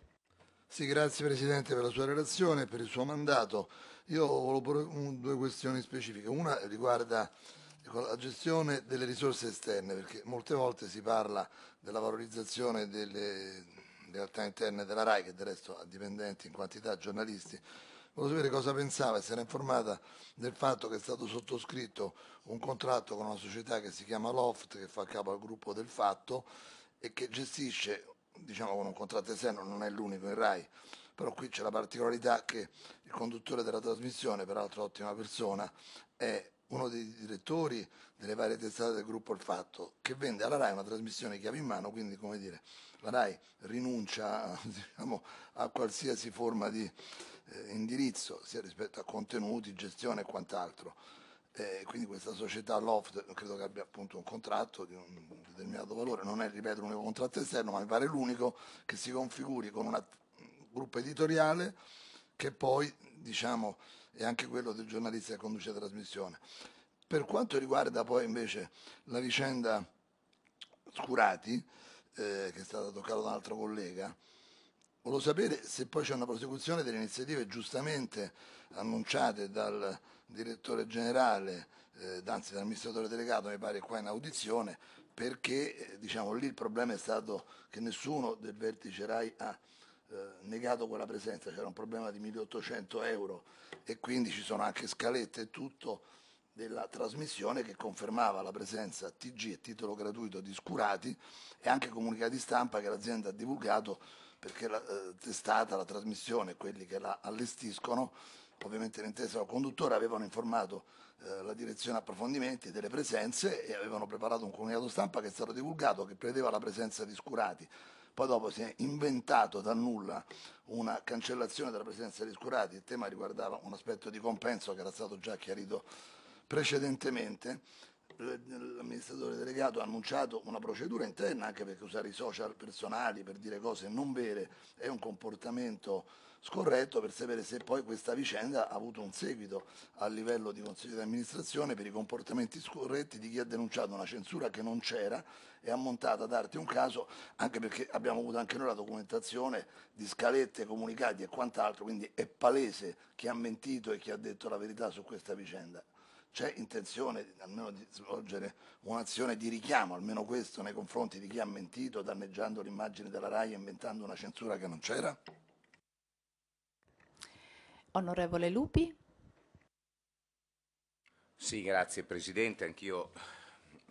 Sì, grazie Presidente per la sua relazione e per il suo mandato. Io volevo porre due questioni specifiche. Una riguarda Ecco, la gestione delle risorse esterne, perché molte volte si parla della valorizzazione delle realtà interne della RAI, che del resto ha dipendenti in quantità, giornalisti. Volevo sapere cosa pensava e se era informata del fatto che è stato sottoscritto un contratto con una società che si chiama Loft, che fa capo al gruppo del Fatto e che gestisce, diciamo con un contratto esterno, non è l'unico in RAI, però qui c'è la particolarità che il conduttore della trasmissione, peraltro ottima persona, è uno dei direttori delle varie testate del gruppo Il Fatto, che vende alla RAI una trasmissione chiave in mano, quindi come dire, la RAI rinuncia diciamo, a qualsiasi forma di eh, indirizzo, sia rispetto a contenuti, gestione e quant'altro. Eh, quindi questa società Loft credo che abbia appunto un contratto di un determinato valore, non è, ripeto, l'unico contratto esterno, ma mi pare l'unico che si configuri con un gruppo editoriale che poi diciamo, è anche quello del giornalista che conduce la trasmissione. Per quanto riguarda poi invece la vicenda Scurati, eh, che è stata toccata da un altro collega, volevo sapere se poi c'è una prosecuzione delle iniziative giustamente annunciate dal direttore generale, eh, anzi dall'amministratore delegato, mi pare qua in audizione, perché eh, diciamo, lì il problema è stato che nessuno del vertice RAI ha eh, negato quella presenza, c'era un problema di 1800 euro e quindi ci sono anche scalette e tutto della trasmissione che confermava la presenza a TG e titolo gratuito di Scurati e anche comunicati stampa che l'azienda ha divulgato perché la eh, testata, la trasmissione, quelli che la allestiscono, ovviamente l'intesa del conduttore, avevano informato eh, la direzione approfondimenti delle presenze e avevano preparato un comunicato stampa che è stato divulgato che prevedeva la presenza di Scurati poi dopo si è inventato dal nulla una cancellazione della presidenza degli scurati, il tema riguardava un aspetto di compenso che era stato già chiarito precedentemente, l'amministratore delegato ha annunciato una procedura interna anche perché usare i social personali per dire cose non vere è un comportamento scorretto per sapere se poi questa vicenda ha avuto un seguito a livello di Consiglio di amministrazione per i comportamenti scorretti di chi ha denunciato una censura che non c'era e ha montato ad arte un caso, anche perché abbiamo avuto anche noi la documentazione di scalette, comunicati e quant'altro, quindi è palese chi ha mentito e chi ha detto la verità su questa vicenda c'è intenzione almeno di svolgere un'azione di richiamo, almeno questo, nei confronti di chi ha mentito, danneggiando l'immagine della RAI e inventando una censura che non c'era? Onorevole Lupi. Sì, grazie Presidente, anch'io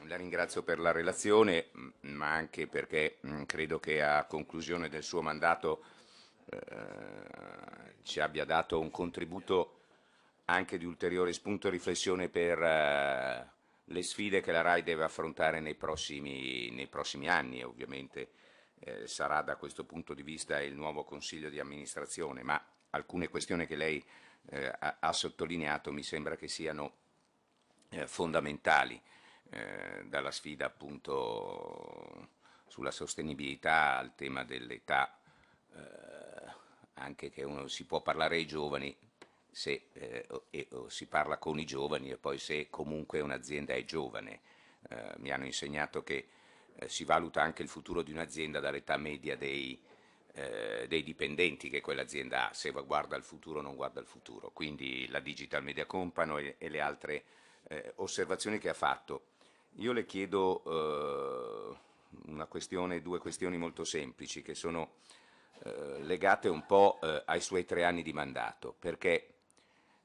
la ringrazio per la relazione, ma anche perché credo che a conclusione del suo mandato eh, ci abbia dato un contributo anche di ulteriore spunto e riflessione per eh, le sfide che la RAI deve affrontare nei prossimi, nei prossimi anni. Ovviamente eh, sarà da questo punto di vista il nuovo Consiglio di amministrazione, ma alcune questioni che lei eh, ha, ha, sottolineato mi sembra che siano eh, fondamentali, eh, dalla sfida appunto sulla sostenibilità al tema dell'età, eh, anche che uno si può parlare ai giovani se eh, o, e, o si parla con i giovani e poi se comunque un'azienda è giovane. Eh, mi hanno insegnato che si valuta anche il futuro di un'azienda dall'età media dei, eh, dei dipendenti che quell'azienda ha, se guarda al futuro o non guarda al futuro. Quindi la Digital Media Company e, le altre eh, osservazioni che ha fatto. Io le chiedo eh, questione, due questioni molto semplici che sono eh, legate un po' eh, ai suoi tre anni di mandato, perché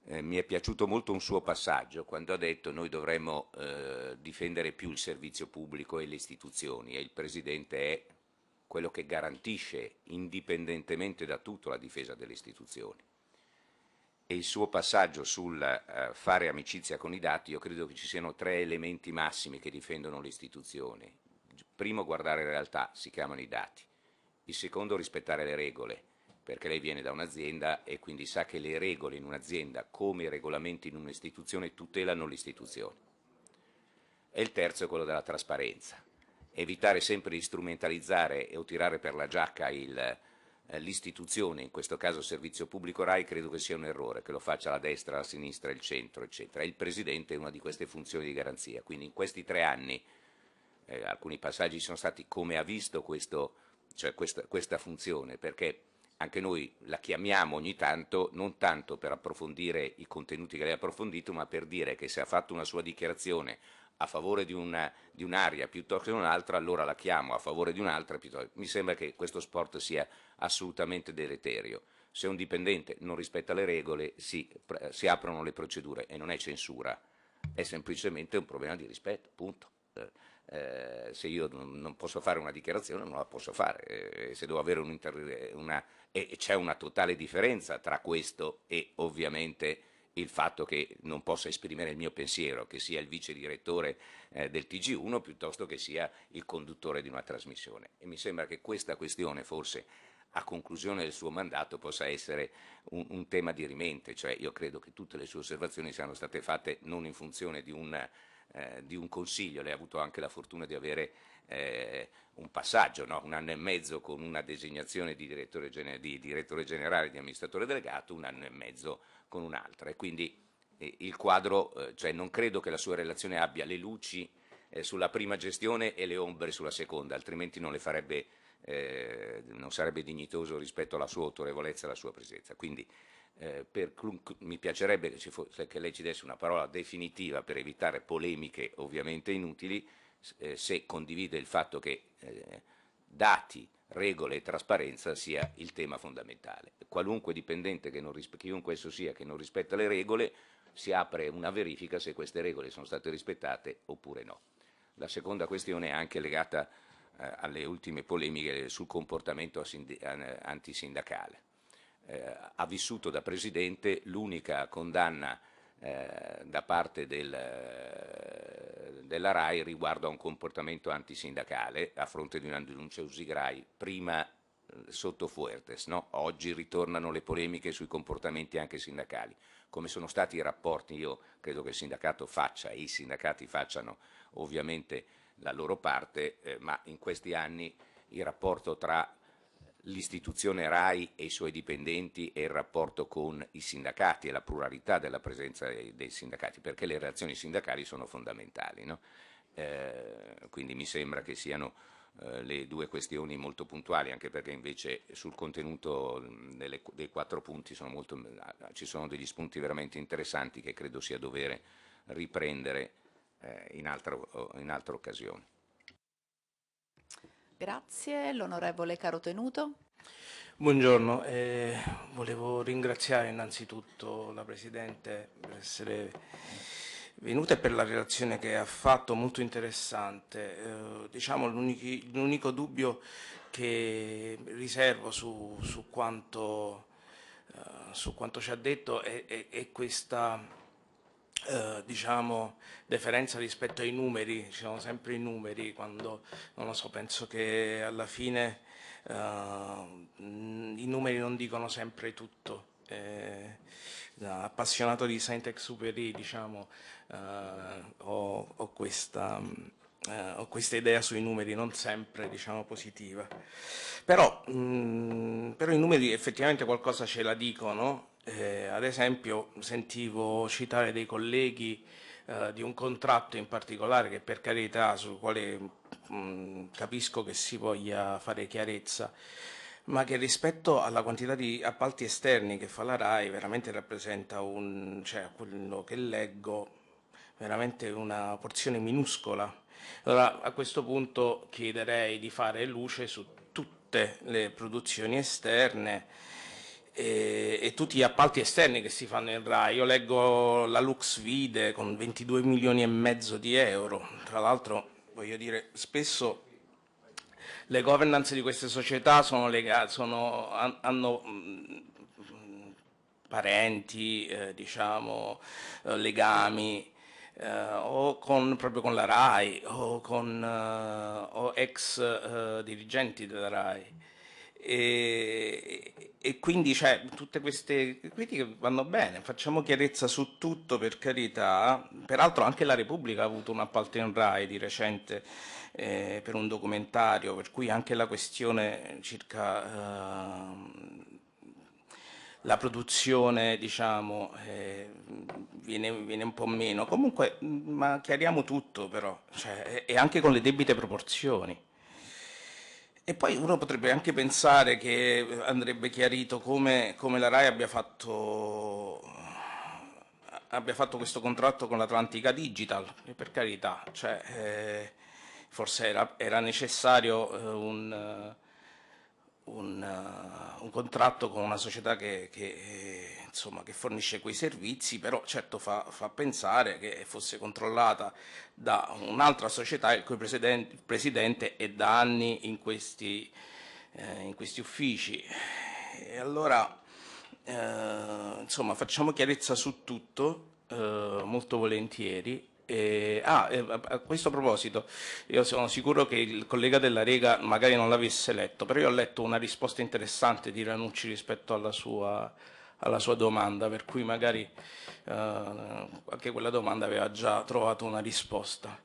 eh, mi è piaciuto molto un suo passaggio quando ha detto noi dovremmo eh, difendere più il servizio pubblico e le istituzioni e il Presidente è quello che garantisce indipendentemente da tutto la difesa delle istituzioni. E il suo passaggio sul eh, fare amicizia con i dati, io credo che ci siano tre elementi massimi che difendono le istituzioni. primo, guardare la realtà, si chiamano i dati. Il secondo, rispettare le regole, perché lei viene da un'azienda e quindi sa che le regole in un'azienda, come i regolamenti in un'istituzione, tutelano l'istituzione. E il terzo è quello della trasparenza evitare sempre di strumentalizzare o tirare per la giacca eh, l'istituzione, in questo caso il servizio pubblico RAI, credo che sia un errore, che lo faccia la destra, la sinistra, il centro, eccetera. Il Presidente è una di queste funzioni di garanzia. Quindi in questi tre anni eh, alcuni passaggi sono stati come ha visto questo, cioè questa, questa funzione, perché anche noi la chiamiamo ogni tanto non tanto per approfondire i contenuti che lei ha approfondito, ma per dire che se ha fatto una sua dichiarazione a favore di, una, di un'area piuttosto che di un'altra, allora la chiamo a favore di un'altra. Mi sembra che questo sport sia assolutamente deleterio. Se un dipendente non rispetta le regole si, si aprono le procedure e non è censura, è semplicemente un problema di rispetto, punto. Eh, eh se io non posso fare una dichiarazione non la posso fare, eh, se devo avere un una, e c'è una totale differenza tra questo e ovviamente il fatto che non possa esprimere il mio pensiero, che sia il vice direttore eh, del TG1 piuttosto che sia il conduttore di una trasmissione. E mi sembra che questa questione forse a conclusione del suo mandato possa essere un, un tema di rimente, cioè io credo che tutte le sue osservazioni siano state fatte non in funzione di un, eh, di un consiglio, lei ha avuto anche la fortuna di avere eh, un passaggio, no? un anno e mezzo con una designazione di direttore, di direttore generale di amministratore delegato, un anno e mezzo con un'altra e quindi eh, il quadro, eh, cioè non credo che la sua relazione abbia le luci eh, sulla prima gestione e le ombre sulla seconda, altrimenti non, farebbe, eh, non sarebbe dignitoso rispetto alla sua autorevolezza e alla sua presenza. Quindi eh, per, mi piacerebbe che, fosse, che lei ci desse una parola definitiva per evitare polemiche ovviamente inutili, se condivide il fatto che dati regole e trasparenza sia il tema fondamentale. Qualunque dipendente, che non chiunque esso sia, che non rispetta le regole, si apre una verifica se queste regole sono state rispettate oppure no. La seconda questione è anche legata eh, alle ultime polemiche sul comportamento antisindacale. Eh, ha vissuto da Presidente l'unica condanna eh, da parte del della RAI riguardo a un comportamento antisindacale a fronte di una denuncia Usigrai, prima eh, sotto Fuertes, no? oggi ritornano le polemiche sui comportamenti anche sindacali. Come sono stati i rapporti, io credo che il sindacato faccia e i sindacati facciano ovviamente la loro parte, eh, ma in questi anni il rapporto tra l'istituzione RAI e i suoi dipendenti e il rapporto con i sindacati e la pluralità della presenza dei sindacati, perché le relazioni sindacali sono fondamentali. No? Eh, quindi mi sembra che siano eh, le due questioni molto puntuali, anche perché invece sul contenuto delle, dei quattro punti sono molto, ci sono degli spunti veramente interessanti che credo sia dovere riprendere eh, in, altro, in altra occasione. Grazie. L'onorevole Caro Tenuto. Buongiorno, eh, volevo ringraziare innanzitutto la Presidente per essere venuta e per la relazione che ha fatto, molto interessante. Eh, diciamo l'unico dubbio che riservo su, su, quanto, eh, quanto, ci ha detto è, è, è questa eh, diciamo, deferenza rispetto ai numeri, ci sono sempre i numeri quando, non lo so, penso che alla fine eh, i numeri non dicono sempre tutto. Eh, appassionato di Saint-Exupéry, diciamo, eh, ho, ho, questa, eh, ho, questa... idea sui numeri non sempre diciamo, positiva però, mh, mm, però i numeri effettivamente qualcosa ce la dicono eh, ad esempio sentivo citare dei colleghi eh, di un contratto in particolare che per carità sul quale mh, mm, capisco che si voglia fare chiarezza, ma che rispetto alla quantità di appalti esterni che fa la RAI veramente rappresenta un, cioè quello che leggo, veramente una porzione minuscola. Allora a questo punto chiederei di fare luce su tutte le produzioni esterne e, e, tutti gli appalti esterni che si fanno in RAI. Io leggo la Lux Vide con 22 milioni e mezzo di euro, tra l'altro voglio dire spesso le governance di queste società sono legate, sono, hanno mm, parenti, eh, diciamo, eh, legami eh, o con, proprio con la RAI o con eh, o ex eh, dirigenti della RAI. E, e quindi cioè, tutte queste critiche vanno bene, facciamo chiarezza su tutto per carità. Peraltro anche la Repubblica ha avuto un appalto in RAI di recente eh, per un documentario, per cui anche la questione circa eh, la produzione diciamo, eh, viene, viene, un po' meno. Comunque, ma chiariamo tutto però, cioè, e anche con le debite proporzioni. E poi uno potrebbe anche pensare che eh, andrebbe chiarito come, come la RAI abbia fatto, abbia fatto, questo contratto con l'Atlantica Digital, e per carità, cioè, eh, forse era, era necessario eh, un eh, un, eh, un contratto con una società che, che, eh, insomma, che, fornisce quei servizi, però certo fa, fa pensare che fosse controllata da un'altra società il cui presidente, presidente è da anni in questi, eh, in questi uffici. E allora, eh, insomma, facciamo chiarezza su tutto, eh, molto volentieri, eh, ah, eh, a questo proposito, io sono sicuro che il collega della Rega magari non l'avesse letto, però io ho letto una risposta interessante di Ranucci rispetto alla sua, alla sua domanda, per cui magari eh, anche quella domanda aveva già trovato una risposta.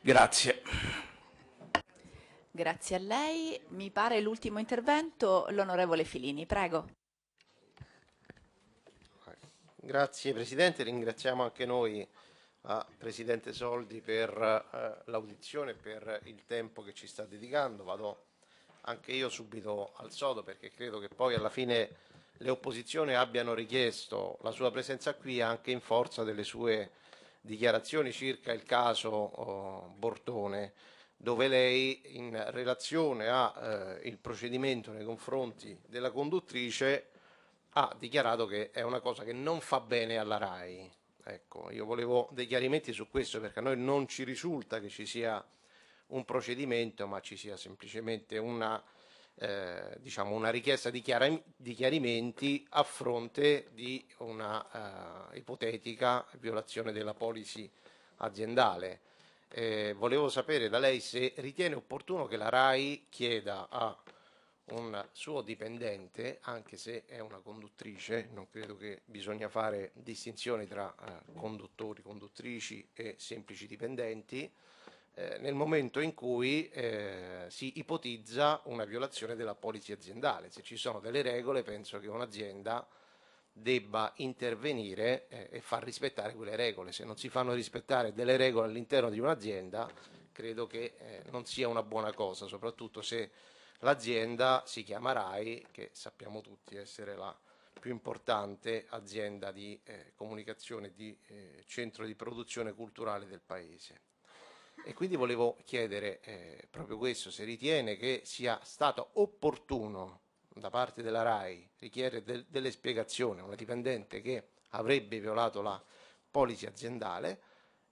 Grazie. Grazie a lei. Mi pare l'ultimo intervento, l'onorevole Filini, prego. Grazie Presidente, ringraziamo anche noi a Presidente Soldi per eh, l'audizione e per il tempo che ci sta dedicando. Vado anche io subito al sodo perché credo che poi alla fine le opposizioni abbiano richiesto la sua presenza qui anche in forza delle sue dichiarazioni circa il caso oh, Bortone, dove lei in relazione al eh, procedimento nei confronti della conduttrice ha dichiarato che è una cosa che non fa bene alla RAI. Ecco, io volevo dei chiarimenti su questo perché a noi non ci risulta che ci sia un procedimento, ma ci sia semplicemente una, eh, diciamo una richiesta di, chiar- di, chiarimenti a fronte di una eh, ipotetica violazione della policy aziendale. Eh, volevo sapere da lei se ritiene opportuno che la RAI chieda a un suo dipendente, anche se è una conduttrice, non credo che bisogna fare distinzioni tra eh, conduttori, conduttrici e semplici dipendenti, eh, nel momento in cui eh, si ipotizza una violazione della polizia aziendale. Se ci sono delle regole, penso che un'azienda debba intervenire eh, e far rispettare quelle regole. Se non si fanno rispettare delle regole all'interno di un'azienda, credo che eh, non sia una buona cosa, soprattutto se l'azienda si chiama RAI, che sappiamo tutti essere la più importante azienda di eh, comunicazione, di eh, centro di produzione culturale del Paese. E quindi volevo chiedere eh, proprio questo, se ritiene che sia stato opportuno da parte della RAI richiedere del, delle spiegazioni a una dipendente che avrebbe violato la policy aziendale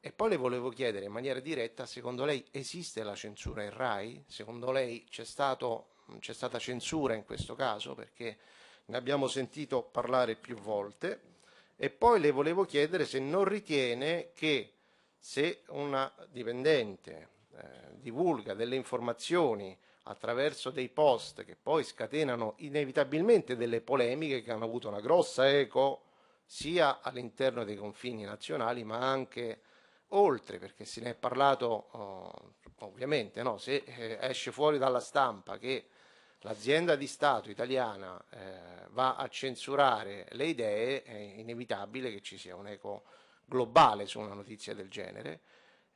e poi le volevo chiedere in maniera diretta, secondo lei esiste la censura in RAI? Secondo lei c'è, stato, c'è stata censura in questo caso? Perché ne abbiamo sentito parlare più volte. E poi le volevo chiedere se non ritiene che se una dipendente eh, divulga delle informazioni attraverso dei post che poi scatenano inevitabilmente delle polemiche che hanno avuto una grossa eco sia all'interno dei confini nazionali ma anche oltre perché se ne è parlato oh, ovviamente, no? se eh, esce fuori dalla stampa che l'azienda di Stato italiana eh, va a censurare le idee, è inevitabile che ci sia un eco globale su una notizia del genere.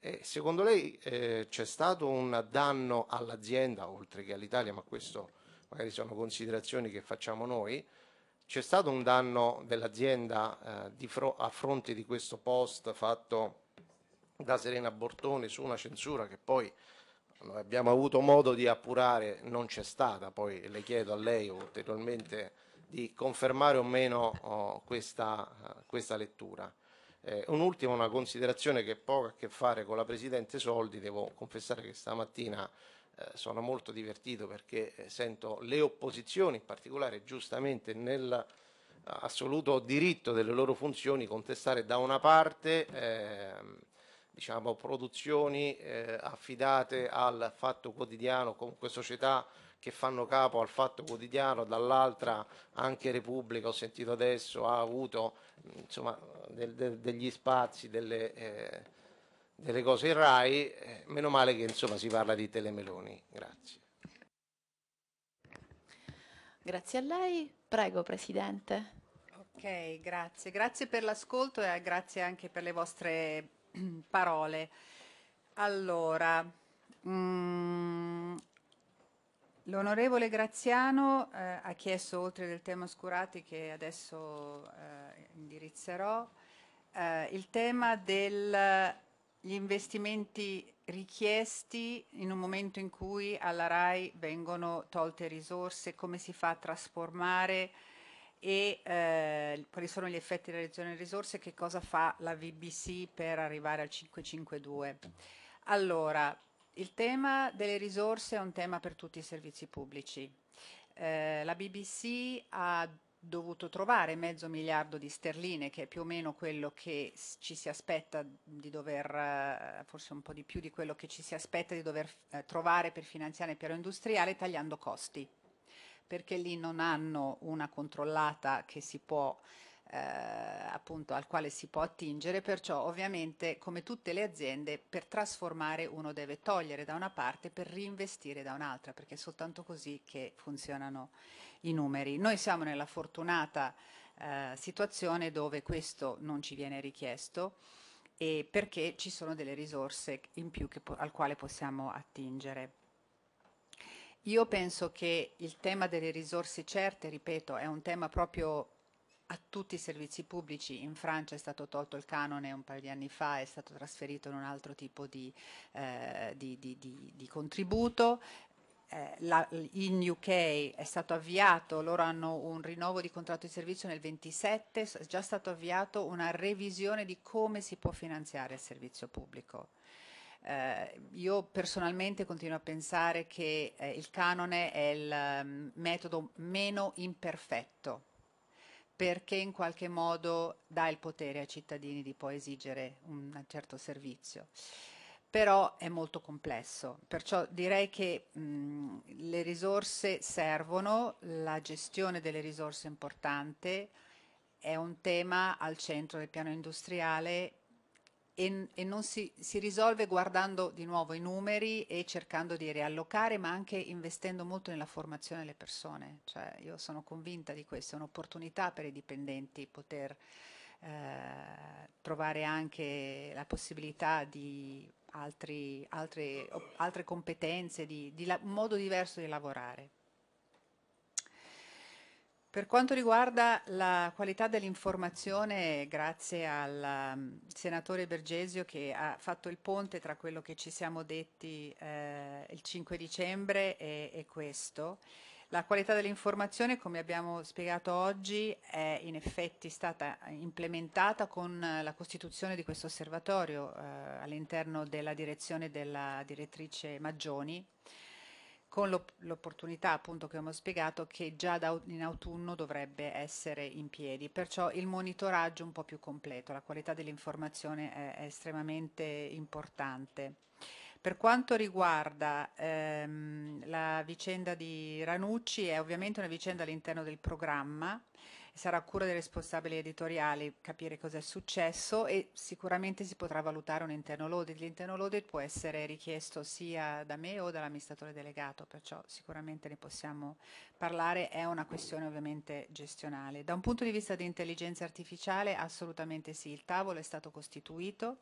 E secondo lei eh, c'è stato un danno all'azienda, oltre che all'Italia, ma questo magari sono considerazioni che facciamo noi, c'è stato un danno dell'azienda eh, fro- a fronte di questo post fatto da Serena Bortone su una censura che poi noi abbiamo avuto modo di appurare, non c'è stata, poi le chiedo a lei ulteriormente di confermare o meno oh, questa, uh, questa, lettura. Eh, un'ultima, una considerazione che poco ha a che fare con la Presidente Soldi, devo confessare che stamattina eh, sono molto divertito perché eh, sento le opposizioni, in particolare giustamente nel eh, assoluto diritto delle loro funzioni, contestare da una parte ehm, diciamo, produzioni eh, affidate al fatto quotidiano, comunque società che fanno capo al fatto quotidiano, dall'altra anche Repubblica, ho sentito adesso, ha avuto insomma, del, del, degli spazi, delle, eh, delle cose in RAI, eh, meno male che insomma, si parla di Telemeloni. Grazie. Grazie a lei. Prego, Presidente. Ok, grazie. Grazie per l'ascolto e grazie anche per le vostre parole. Allora, mm, l'onorevole Graziano eh, ha chiesto, oltre del tema Scurati che adesso eh, indirizzerò, eh, il tema degli investimenti richiesti in un momento in cui alla RAI vengono tolte risorse, come si fa a trasformare e eh, quali sono gli effetti della delle risorse e che cosa fa la VBC per arrivare al 552. Allora, il tema delle risorse è un tema per tutti i servizi pubblici. Eh, la BBC ha dovuto trovare mezzo miliardo di sterline, che è più o meno quello che ci si aspetta di dover, eh, forse un po' di più di quello che ci si aspetta di dover eh, trovare per finanziare il piano industriale, tagliando costi perché lì non hanno una controllata che si può eh, appunto al quale si può attingere, perciò ovviamente come tutte le aziende per trasformare uno deve togliere da una parte per reinvestire da un'altra, perché è soltanto così che funzionano i numeri. Noi siamo nella fortunata eh, situazione dove questo non ci viene richiesto e perché ci sono delle risorse in più che, al quale possiamo attingere. Io penso che il tema delle risorse certe, ripeto, è un tema proprio a tutti i servizi pubblici. In Francia è stato tolto il canone un paio di anni fa, è stato trasferito in un altro tipo di, eh, di, di, di contributo. Eh, la, in UK è stato avviato, loro hanno un rinnovo di contratto di servizio nel 27, è già stato avviato una revisione di come si può finanziare il servizio pubblico eh, io personalmente continuo a pensare che eh, il canone è il um, metodo meno imperfetto perché in qualche modo dà il potere ai cittadini di poi esigere un certo servizio però è molto complesso. Perciò direi che mh, mm, le risorse servono, la gestione delle risorse è importante, è un tema al centro del piano industriale e, e non si, si, risolve guardando di nuovo i numeri e cercando di riallocare, ma anche investendo molto nella formazione delle persone. Cioè, io sono convinta di questo, è un'opportunità per i dipendenti poter eh, trovare anche la possibilità di altri, altre, altre competenze, di, di un modo diverso di lavorare. Per quanto riguarda la qualità dell'informazione, grazie al mm, senatore Bergesio che ha fatto il ponte tra quello che ci siamo detti eh, il 5 dicembre e, e questo, la qualità dell'informazione, come abbiamo spiegato oggi, è in effetti stata implementata con la costituzione di questo osservatorio eh, all'interno della direzione della direttrice Maggioni, con l'opportunità appunto che abbiamo spiegato che già in autunno dovrebbe essere in piedi, perciò il monitoraggio un po' più completo, la qualità dell'informazione è, estremamente importante. Per quanto riguarda ehm, la vicenda di Ranucci, è ovviamente una vicenda all'interno del programma, sarà cura dei responsabili editoriali capire cosa è successo e sicuramente si potrà valutare un interno audit. L'interno audit può essere richiesto sia da me o dall'amministratore delegato, perciò sicuramente ne possiamo parlare, è una questione ovviamente gestionale. Da un punto di vista di intelligenza artificiale assolutamente sì, il tavolo è stato costituito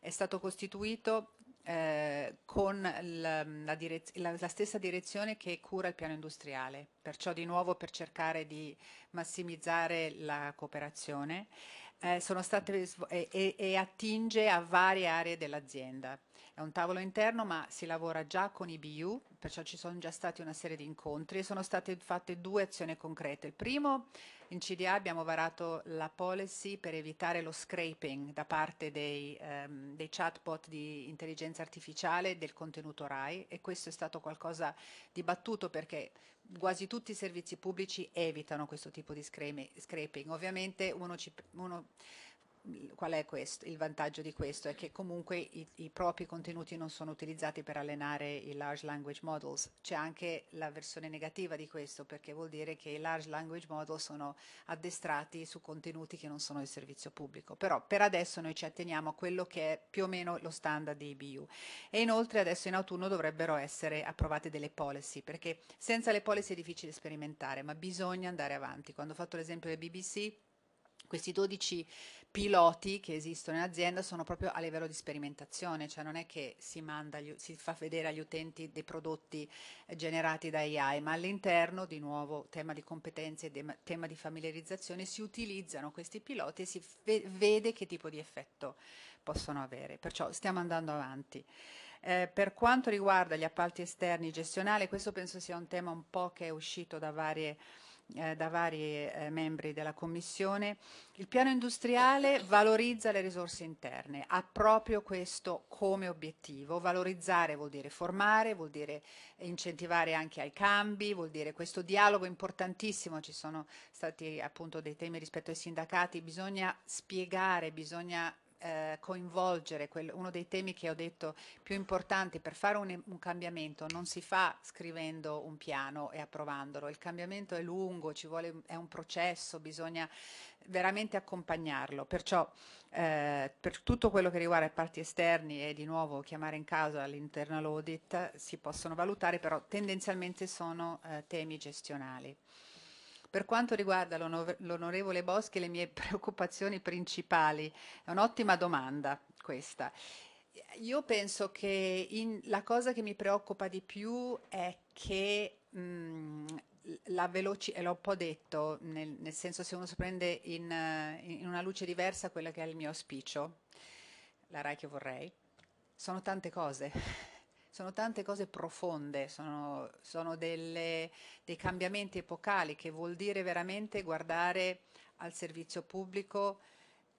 è stato costituito eh, con la, la, la, la, stessa direzione che cura il piano industriale, perciò di nuovo per cercare di massimizzare la cooperazione eh, state, e, e attinge a varie aree dell'azienda. È un tavolo interno ma si lavora già con i BU, perciò ci sono già stati una serie di incontri e sono state fatte due azioni concrete. Il primo, in CDA abbiamo varato la policy per evitare lo scraping da parte dei, ehm, dei chatbot di intelligenza artificiale del contenuto RAI e questo è stato qualcosa di battuto perché quasi tutti i servizi pubblici evitano questo tipo di scraping. Ovviamente uno, ci, uno qual è questo? il vantaggio di questo? È che comunque i, i, propri contenuti non sono utilizzati per allenare i large language models. C'è anche la versione negativa di questo, perché vuol dire che i large language models sono addestrati su contenuti che non sono di servizio pubblico. Però per adesso noi ci atteniamo a quello che è più o meno lo standard di IBU. E inoltre adesso in autunno dovrebbero essere approvate delle policy, perché senza le policy è difficile sperimentare, ma bisogna andare avanti. Quando ho fatto l'esempio del BBC, questi 12 piloti che esistono in azienda sono proprio a livello di sperimentazione, cioè non è che si, manda, si fa vedere agli utenti dei prodotti eh, generati da AI, ma all'interno, di nuovo, tema di competenze e tema di familiarizzazione, si utilizzano questi piloti e si vede che tipo di effetto possono avere. Perciò stiamo andando avanti. Eh, per quanto riguarda gli appalti esterni gestionali, questo penso sia un tema un po' che è uscito da varie eh, da vari eh, membri della Commissione, il piano industriale valorizza le risorse interne, ha proprio questo come obiettivo. Valorizzare vuol dire formare, vuol dire incentivare anche ai cambi, vuol dire questo dialogo importantissimo, ci sono stati appunto dei temi rispetto ai sindacati, bisogna spiegare, bisogna eh, coinvolgere, quel, uno dei temi che ho detto più importanti per fare un, un, cambiamento non si fa scrivendo un piano e approvandolo, il cambiamento è lungo, vuole, è un processo, bisogna veramente accompagnarlo, perciò eh, per tutto quello che riguarda i parti esterni e di nuovo chiamare in causa l'internal audit si possono valutare, però tendenzialmente sono eh, temi gestionali. Per quanto riguarda l'onorevole Boschi, le mie preoccupazioni principali, è un'ottima domanda questa. Io penso che in, la cosa che mi preoccupa di più è che mh, la velocità, l'ho un po' detto, nel, nel, senso se uno si prende in, in, una luce diversa quella che è il mio auspicio, la RAI che vorrei, sono tante cose sono tante cose profonde, sono, sono delle, dei cambiamenti epocali che vuol dire veramente guardare al servizio pubblico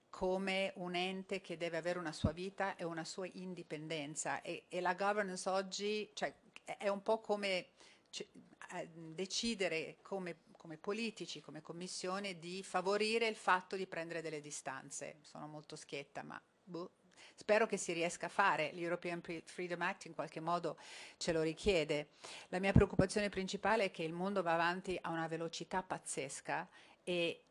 come un ente che deve avere una sua vita e una sua indipendenza e, e la governance oggi cioè, è un po' come eh, decidere come, come, politici, come commissione, di favorire il fatto di prendere delle distanze. Sono molto schietta, ma boh, Spero che si riesca a fare, l'European Freedom Act in qualche modo ce lo richiede. La mia preoccupazione principale è che il mondo va avanti a una velocità pazzesca e,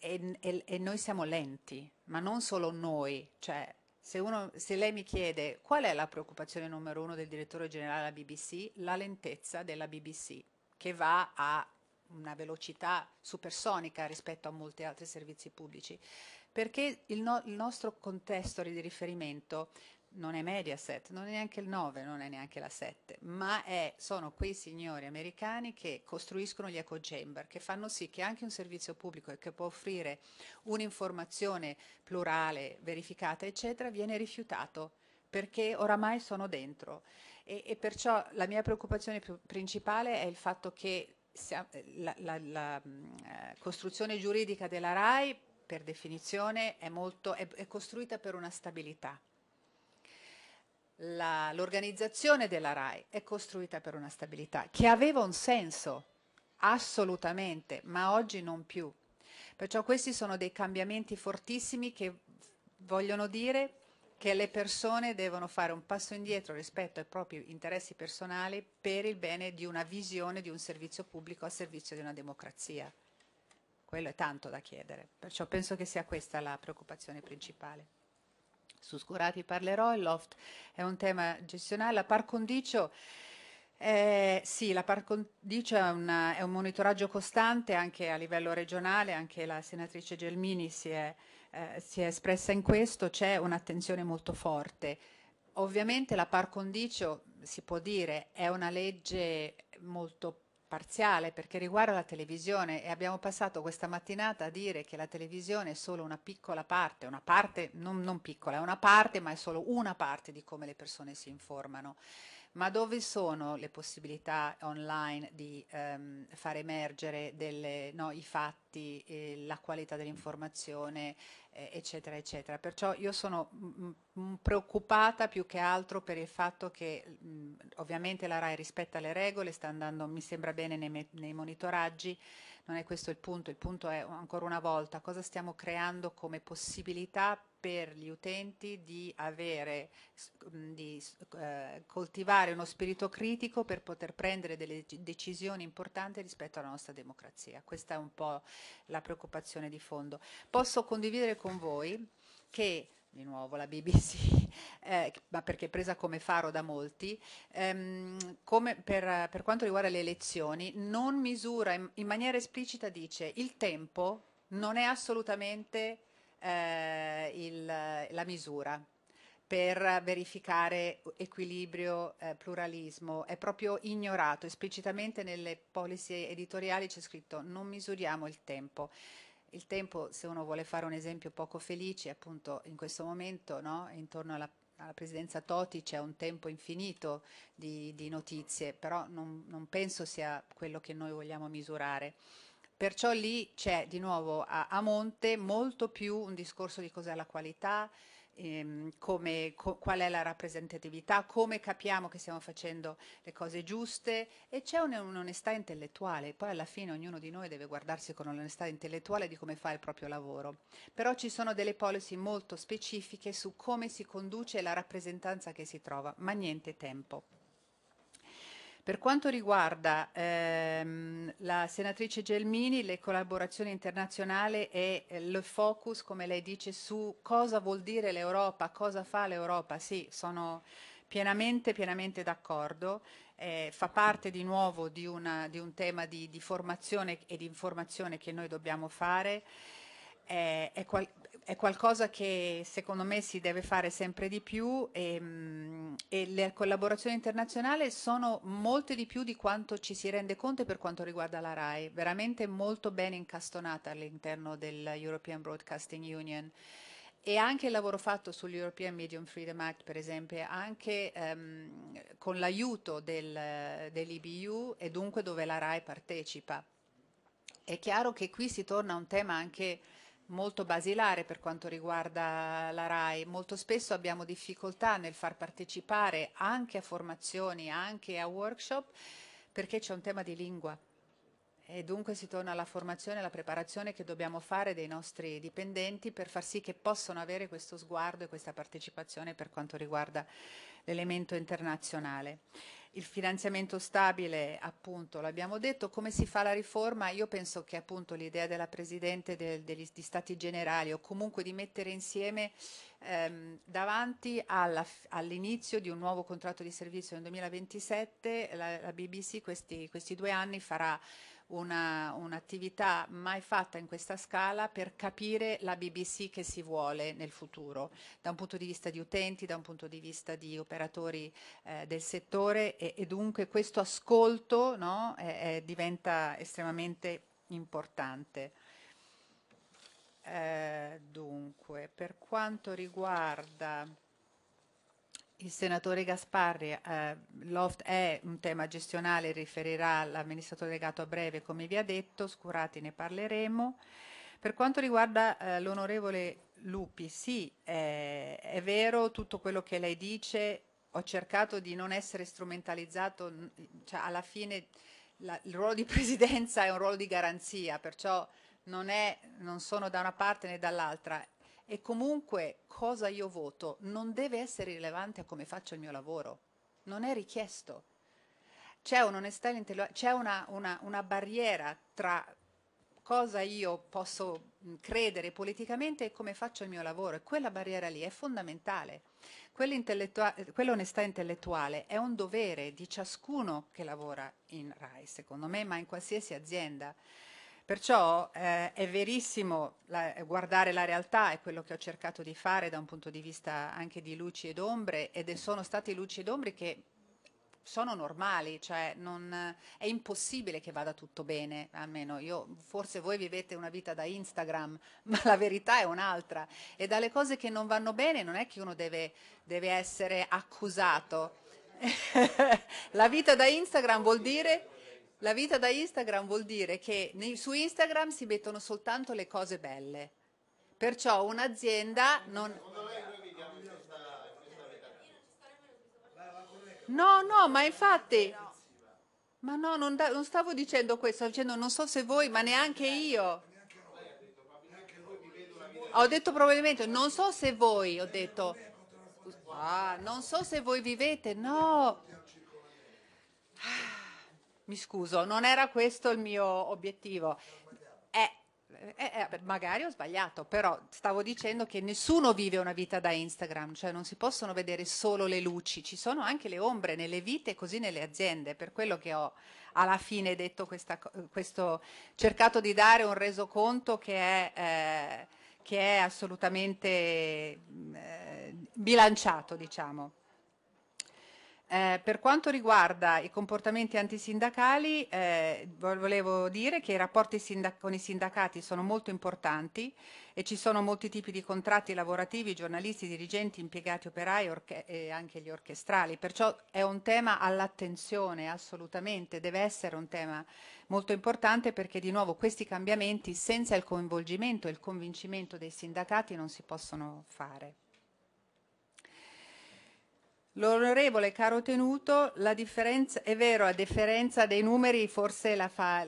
e, e, e noi siamo lenti, ma non solo noi, cioè, se, uno, se, lei mi chiede qual è la preoccupazione numero uno del direttore generale della BBC, la lentezza della BBC, che va a una velocità supersonica rispetto a molti altri servizi pubblici perché il, no, il nostro contesto di riferimento non è Mediaset, non è neanche il 9, non è neanche la 7, ma è, sono quei signori americani che costruiscono gli eco chamber, che fanno sì che anche un servizio pubblico che può offrire un'informazione plurale, verificata, eccetera, viene rifiutato perché oramai sono dentro. E, e perciò la mia preoccupazione più, principale è il fatto che eh, la, la, la mm, eh, costruzione giuridica della RAI per definizione è, molto, è, è costruita per una stabilità. La, l'organizzazione della RAI è costruita per una stabilità che aveva un senso, assolutamente, ma oggi non più. Perciò questi sono dei cambiamenti fortissimi che vogliono dire che le persone devono fare un passo indietro rispetto ai propri interessi personali per il bene di una visione di un servizio pubblico a servizio di una democrazia quello è tanto da chiedere, perciò penso che sia questa la preoccupazione principale. Su Scurati parlerò, il loft è un tema gestionale, la par condicio... Eh, sì, la par condicio è, una, è, un monitoraggio costante anche a livello regionale, anche la senatrice Gelmini si è, eh, si è espressa in questo, c'è un'attenzione molto forte. Ovviamente la par condicio, si può dire, è una legge molto parziale perché riguarda la televisione e abbiamo passato questa mattinata a dire che la televisione è solo una piccola parte, una parte non, non piccola, è una parte ma è solo una parte di come le persone si informano ma dove sono le possibilità online di ehm, far emergere delle, no, i fatti, eh, la qualità dell'informazione, eh, eccetera, eccetera. Perciò io sono preoccupata più che altro per il fatto che mh, mhmm, ovviamente la RAI rispetta le regole, sta andando, mi sembra bene, nei, nei monitoraggi, non è questo il punto, il punto è ancora una volta cosa stiamo creando come possibilità per gli utenti di, avere, di eh, coltivare uno spirito critico per poter prendere delle decisioni importanti rispetto alla nostra democrazia. Questa è un po' la preoccupazione di fondo. Posso condividere con voi che di nuovo la BBC, eh, ma perché è presa come faro da molti, ehm, come per, per quanto riguarda le elezioni, non misura in, in maniera esplicita, dice il tempo non è assolutamente eh, il, la misura per verificare equilibrio, eh, pluralismo, è proprio ignorato, esplicitamente nelle policy editoriali c'è scritto non misuriamo il tempo. Il tempo, se uno vuole fare un esempio poco felice, appunto in questo momento, no, intorno alla alla presidenza Toti c'è un tempo infinito di, di notizie, però non, non penso sia quello che noi vogliamo misurare. Perciò lì c'è di nuovo a, a, monte molto più un discorso di cos'è la qualità, ehm, come, co, qual è la rappresentatività, come capiamo che stiamo facendo le cose giuste e c'è un'onestà intellettuale. Poi alla fine ognuno di noi deve guardarsi con un'onestà intellettuale di come fa il proprio lavoro. Però ci sono delle policy molto specifiche su come si conduce la rappresentanza che si trova, ma niente tempo. Per quanto riguarda ehm, la senatrice Gelmini, le collaborazioni internazionali e eh, il focus, come lei dice, su cosa vuol dire l'Europa, cosa fa l'Europa, sì, sono pienamente, pienamente d'accordo. Eh, fa parte di nuovo di, una, di un tema di, di formazione e di informazione che noi dobbiamo fare. Eh, qual- è qualcosa che secondo me si deve fare sempre di più e, ehm, e, le collaborazioni internazionali sono molte di più di quanto ci si rende conto per quanto riguarda la RAI, veramente molto ben incastonata all'interno dell'European Broadcasting Union e anche il lavoro fatto sull'European Medium Freedom Act, per esempio, anche ehm, con l'aiuto del, dell'IBU e dunque dove la RAI partecipa. È chiaro che qui si torna a un tema anche molto basilare per quanto riguarda la RAI. Molto spesso abbiamo difficoltà nel far partecipare anche a formazioni, anche a workshop, perché c'è un tema di lingua. E dunque si torna alla formazione e alla preparazione che dobbiamo fare dei nostri dipendenti per far sì che possano avere questo sguardo e questa partecipazione per quanto riguarda l'elemento internazionale. Il finanziamento stabile, appunto, l'abbiamo detto, come si fa la riforma? Io penso che appunto l'idea della Presidente del, degli, di Stati Generali o comunque di mettere insieme ehm, davanti all'inizio di un nuovo contratto di servizio nel 2027, la, la BBC questi, questi due anni farà una, un'attività mai fatta in questa scala per capire la BBC che si vuole nel futuro, da un punto di vista di utenti, da un punto di vista di operatori eh, del settore e, e, dunque questo ascolto no, eh, diventa estremamente importante. Eh, dunque, per quanto riguarda il senatore Gasparri, eh, l'OFT è un tema gestionale, riferirà l'amministratore legato a breve, come vi ha detto, Scurati ne parleremo. Per quanto riguarda eh, l'onorevole Lupi, sì, eh, è vero tutto quello che lei dice, ho cercato di non essere strumentalizzato, cioè alla fine la, il ruolo di presidenza è un ruolo di garanzia, perciò non, è, non sono da una parte né dall'altra, e comunque cosa io voto non deve essere rilevante a come faccio il mio lavoro, non è richiesto. C'è un'onestà intellettuale, c'è una, una, una barriera tra cosa io posso credere politicamente e come faccio il mio lavoro. E quella barriera lì è fondamentale. Quell'onestà intellettuale è un dovere di ciascuno che lavora in RAI, secondo me, ma in qualsiasi azienda. Perciò eh, è verissimo la, eh, guardare la realtà, è quello che ho cercato di fare da un punto di vista anche di luci ed ombre, ed sono state luci ed ombre che sono normali, cioè non, è impossibile che vada tutto bene, almeno io, forse voi vivete una vita da Instagram, ma la verità è un'altra e dalle cose che non vanno bene non è che uno deve, deve essere accusato. la vita da Instagram vuol dire la vita da Instagram vuol dire che su Instagram si mettono soltanto le cose belle. Perciò un'azienda non... No, no, ma infatti... Ma no, non, da, non stavo dicendo questo, stavo dicendo non so se voi, ma neanche io. Ho detto probabilmente, non so se voi, ho detto... Ah, non so se voi vivete, no. Ah. Mi scuso, non era questo il mio obiettivo. Eh, eh, eh magari ho sbagliato, però stavo dicendo che nessuno vive una vita da Instagram, cioè non si possono vedere solo le luci, ci sono anche le ombre nelle vite e così nelle aziende, per quello che ho alla fine detto questa, questo, cercato di dare un resoconto che è, eh, che è assolutamente eh, bilanciato, diciamo. Eh, per quanto riguarda i comportamenti antisindacali, eh, volevo dire che i rapporti sindac- con i sindacati sono molto importanti e ci sono molti tipi di contratti lavorativi, giornalisti, dirigenti, impiegati operai orche- e anche gli orchestrali. Perciò è un tema all'attenzione, assolutamente, deve essere un tema molto importante perché di nuovo questi cambiamenti senza il coinvolgimento e il convincimento dei sindacati non si possono fare. L'onorevole Caro Tenuto, è vero, a differenza dei numeri forse la fa,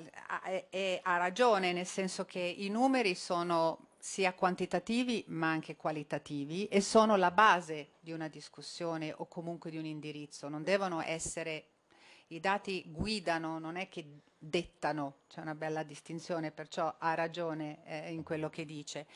è, ha ragione, nel senso che i numeri sono sia quantitativi ma anche qualitativi e sono la base di una discussione o comunque di un indirizzo, non devono essere, i dati guidano, non è che dettano, c'è una bella distinzione, perciò ha ragione eh, in quello che dice.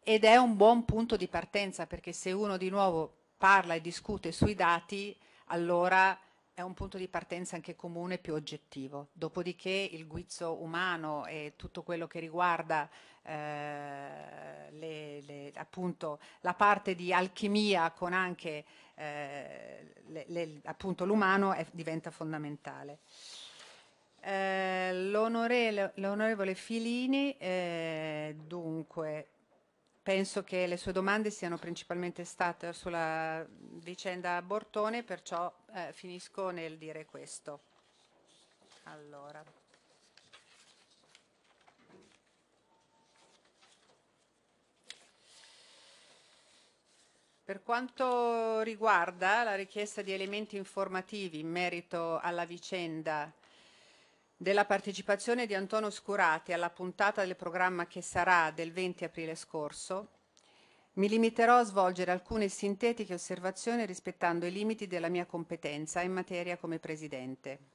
Ed è un buon punto di partenza perché se uno di nuovo parla e discute sui dati, allora è un punto di partenza anche comune più oggettivo. Dopodiché il guizzo umano e tutto quello che riguarda eh, le, le, appunto, la parte di alchimia con anche eh, l'umano diventa fondamentale. Eh, l'onorevole Filini, eh, dunque, penso che le sue domande siano principalmente state sulla vicenda Bortone, perciò eh, finisco nel dire questo. Allora. Per quanto riguarda la richiesta di elementi informativi in merito alla vicenda della partecipazione di Antonio Scurati alla puntata del programma che sarà del 20 aprile scorso, mi limiterò a svolgere alcune sintetiche osservazioni rispettando i limiti della mia competenza in materia come Presidente.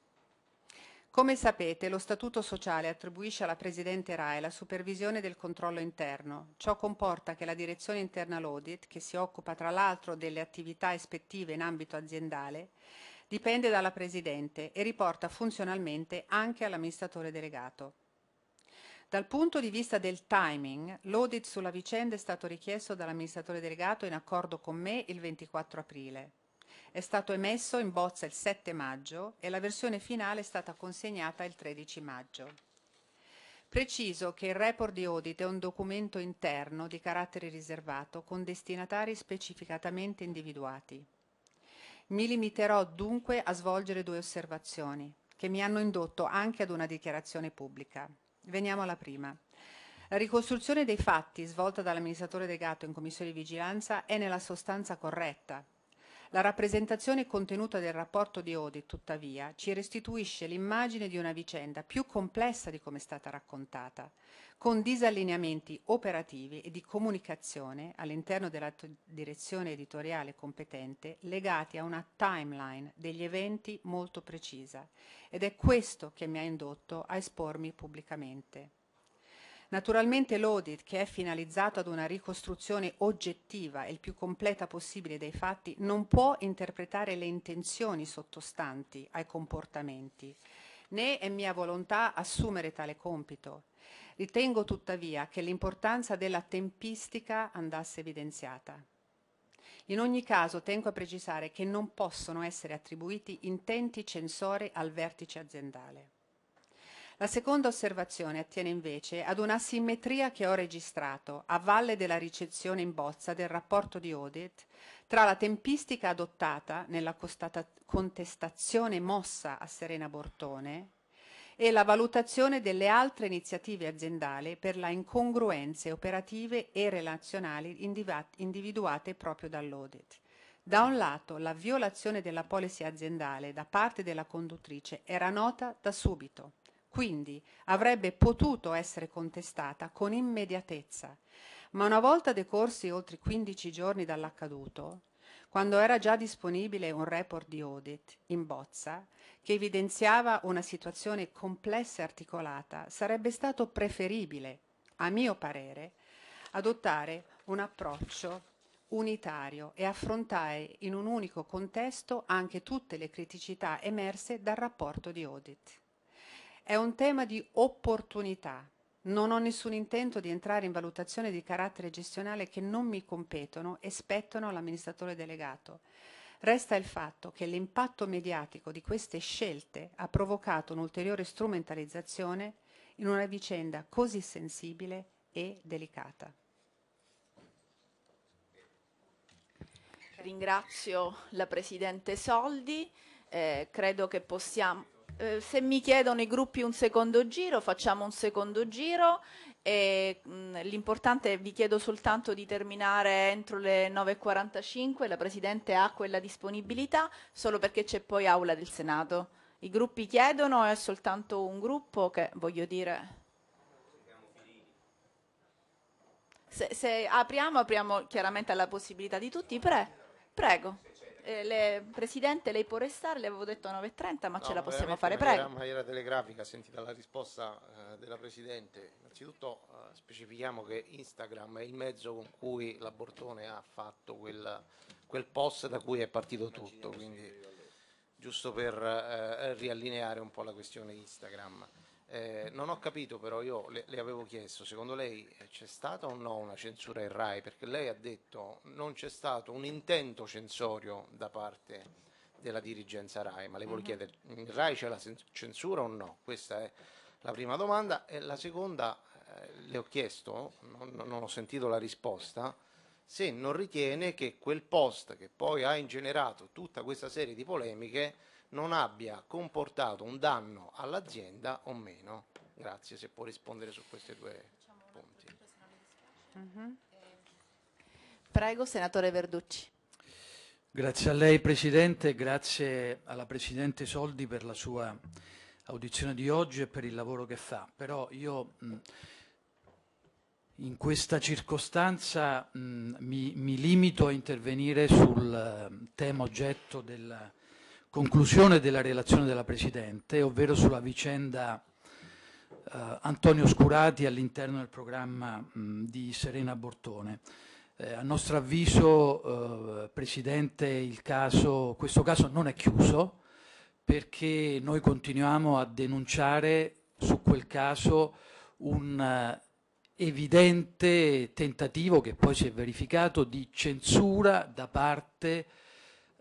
Come sapete, lo Statuto sociale attribuisce alla Presidente RAE la supervisione del controllo interno. Ciò comporta che la Direzione Interna Audit, che si occupa tra l'altro delle attività ispettive in ambito aziendale, dipende dalla Presidente e riporta funzionalmente anche all'amministratore delegato. Dal punto di vista del timing, l'audit sulla vicenda è stato richiesto dall'amministratore delegato in accordo con me il 24 aprile. È stato emesso in bozza il 7 maggio e la versione finale è stata consegnata il 13 maggio. Preciso che il report di audit è un documento interno di carattere riservato con destinatari specificatamente individuati. Mi limiterò dunque a svolgere due osservazioni che mi hanno indotto anche ad una dichiarazione pubblica. Veniamo alla prima. La ricostruzione dei fatti svolta dall'amministratore delegato in commissione di vigilanza è nella sostanza corretta, la rappresentazione contenuta del rapporto di Ode, tuttavia, ci restituisce l'immagine di una vicenda più complessa di come è stata raccontata, con disallineamenti operativi e di comunicazione all'interno della direzione editoriale competente legati a una timeline degli eventi molto precisa ed è questo che mi ha indotto a espormi pubblicamente. Naturalmente l'audit, che è finalizzato ad una ricostruzione oggettiva e il più completa possibile dei fatti, non può interpretare le intenzioni sottostanti ai comportamenti, né è mia volontà assumere tale compito. Ritengo tuttavia che l'importanza della tempistica andasse evidenziata. In ogni caso tengo a precisare che non possono essere attribuiti intenti censori al vertice aziendale. La seconda osservazione attiene invece ad una simmetria che ho registrato a valle della ricezione in bozza del rapporto di audit tra la tempistica adottata nella contestazione mossa a Serena Bortone e la valutazione delle altre iniziative aziendali per le incongruenze operative e relazionali individuate proprio dall'audit. Da un lato, la violazione della policy aziendale da parte della conduttrice era nota da subito quindi avrebbe potuto essere contestata con immediatezza. Ma una volta decorsi oltre 15 giorni dall'accaduto, quando era già disponibile un report di audit in bozza che evidenziava una situazione complessa e articolata, sarebbe stato preferibile, a mio parere, adottare un approccio unitario e affrontare in un unico contesto anche tutte le criticità emerse dal rapporto di audit. È un tema di opportunità. Non ho nessun intento di entrare in valutazioni di carattere gestionale che non mi competono e spettano all'amministratore delegato. Resta il fatto che l'impatto mediatico di queste scelte ha provocato un'ulteriore strumentalizzazione in una vicenda così sensibile e delicata. Ringrazio la Presidente Soldi. Eh, credo che possiamo eh, se mi chiedono i gruppi un secondo giro, facciamo un secondo giro. Mm, l'importante, è vi chiedo soltanto di terminare entro le 9.45, la Presidente ha quella disponibilità, solo perché c'è poi aula del Senato. I gruppi chiedono, è soltanto un gruppo che, voglio dire... Se, se apriamo, apriamo chiaramente alla possibilità di tutti. Pre, prego. Eh, le, Presidente, lei può restare, le avevo detto 9.30, ma no, ce la possiamo fare, in prego. In maniera telegrafica, sentita la risposta eh, della Presidente, innanzitutto eh, specifichiamo che Instagram è il mezzo con cui l'Abortone ha fatto quel, quel post da cui è partito tutto, quindi giusto per eh, riallineare un po' la questione Instagram. Eh, non ho capito però, io le, le avevo chiesto, secondo lei eh, c'è stata o no una censura in RAI? Perché lei ha detto non c'è stato un intento censorio da parte della dirigenza RAI, ma le voglio mhm. chiedere, in RAI c'è la censura o no? Questa è la prima domanda e la seconda eh, le ho chiesto, non, non ho sentito la risposta, se non ritiene che quel post che poi ha ingenerato tutta questa serie di polemiche non abbia comportato un danno all'azienda o meno. Grazie, se può rispondere su questi due punti. Prego, senatore Verducci. Grazie a lei Presidente, grazie alla Presidente Soldi per la sua audizione di oggi e per il lavoro che fa. Però io mh, mm, in questa circostanza mh, mm, mi, mi, limito a intervenire sul eh, tema oggetto della, conclusione della relazione della Presidente, ovvero sulla vicenda eh, Antonio Scurati all'interno del programma mh, di Serena Bortone. Eh, a nostro avviso, eh, Presidente, caso, questo caso non è chiuso perché noi continuiamo a denunciare su quel caso un eh, evidente tentativo che poi si è verificato di censura da parte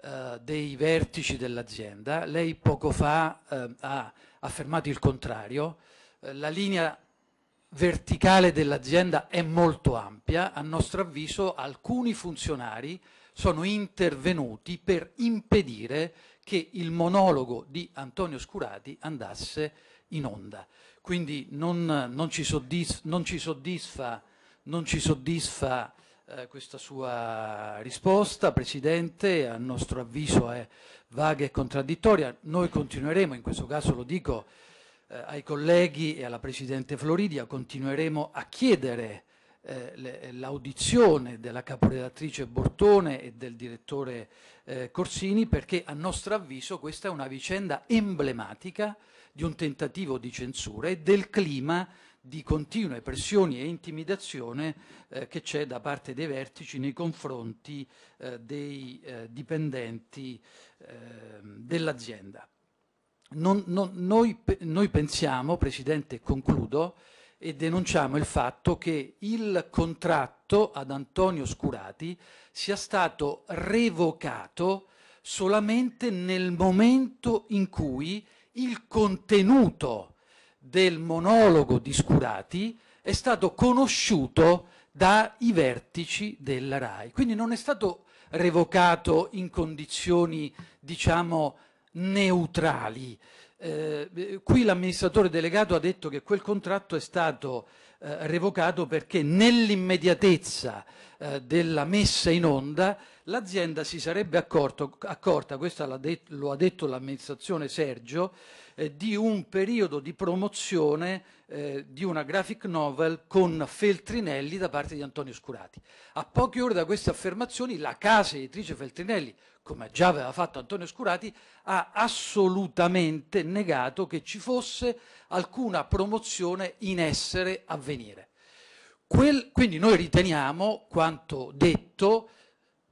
eh, dei vertici dell'azienda. Lei poco fa eh, ha affermato il contrario. Eh, la linea verticale dell'azienda è molto ampia. A nostro avviso alcuni funzionari sono intervenuti per impedire che il monologo di Antonio Scurati andasse in onda. Quindi non, non ci, soddisf non ci soddisfa, non ci soddisfa eh, questa sua risposta, Presidente, a nostro avviso è vaga e contraddittoria. Noi continueremo, in questo caso lo dico eh, ai colleghi e alla Presidente Floridia, continueremo a chiedere eh, l'audizione della caporedattrice Bortone e del direttore eh, Corsini perché a nostro avviso questa è una vicenda emblematica di un tentativo di censura e del clima di continue pressioni e intimidazione eh, che c'è da parte dei vertici nei confronti eh, dei eh, dipendenti ehm, dell'azienda. Noi, noi pensiamo, Presidente, e concludo, e denunciamo il fatto che il contratto ad Antonio Scurati sia stato revocato solamente nel momento in cui il contenuto del monologo di Scurati è stato conosciuto dai vertici della RAI. Quindi non è stato revocato in condizioni, diciamo, neutrali. Eh, qui l'amministratore delegato ha detto che quel contratto è stato eh, revocato perché nell'immediatezza eh, della messa in onda l'azienda si sarebbe accorto, accorta, questo lo ha detto l'amministrazione Sergio, eh, di un periodo di promozione eh, di una graphic novel con Feltrinelli da parte di Antonio Scurati. A poche ore da queste affermazioni la casa editrice Feltrinelli, come già aveva fatto Antonio Scurati, ha assolutamente negato che ci fosse alcuna promozione in essere a venire. Quel, quindi noi riteniamo quanto detto,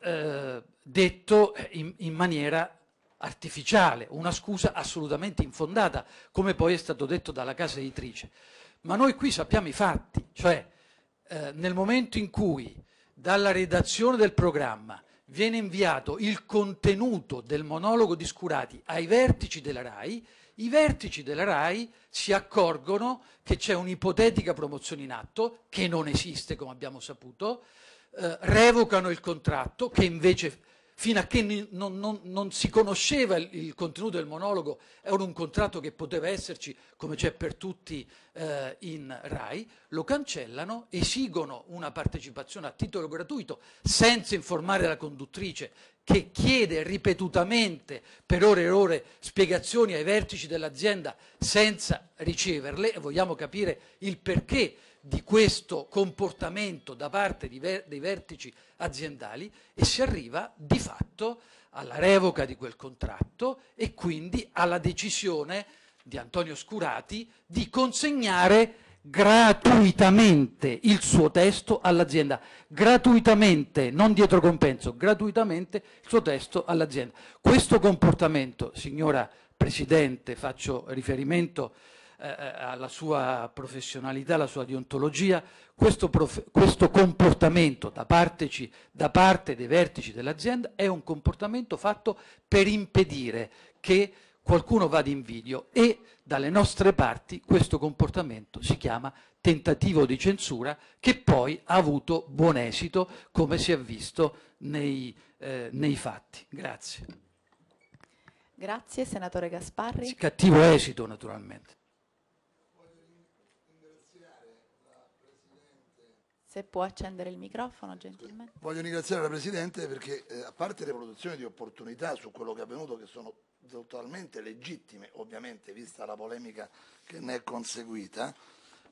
eh, detto in, in maniera artificiale, una scusa assolutamente infondata, come poi è stato detto dalla casa editrice. Ma noi qui sappiamo i fatti, cioè eh, nel momento in cui dalla redazione del programma viene inviato il contenuto del monologo di Scurati ai vertici della RAI, i vertici della RAI si accorgono che c'è un'ipotetica promozione in atto, che non esiste come abbiamo saputo, eh, revocano il contratto che invece fino a che non, non, non si conosceva il, il, contenuto del monologo, era un contratto che poteva esserci, come c'è per tutti eh, in RAI, lo cancellano, esigono una partecipazione a titolo gratuito senza informare la conduttrice che chiede ripetutamente per ore e ore spiegazioni ai vertici dell'azienda senza riceverle e vogliamo capire il perché di questo comportamento da parte ver- dei vertici aziendali e si arriva di fatto alla revoca di quel contratto e quindi alla decisione di Antonio Scurati di consegnare gratuitamente il suo testo all'azienda, gratuitamente, non dietro compenso, gratuitamente il suo testo all'azienda. Questo comportamento, signora Presidente, faccio riferimento eh, eh, alla sua professionalità, alla sua deontologia, questo, questo comportamento da, parteci, da parte dei vertici dell'azienda è un comportamento fatto per impedire che qualcuno vada in video e dalle nostre parti questo comportamento si chiama tentativo di censura che poi ha avuto buon esito come si è visto nei, eh, nei fatti. Grazie. Grazie, senatore Gasparri. Cattivo esito naturalmente. Se può accendere il microfono, gentilmente. Voglio ringraziare la Presidente perché, eh, a parte le produzioni di opportunità su quello che è avvenuto, che sono totalmente legittime, ovviamente, vista la polemica che ne è conseguita,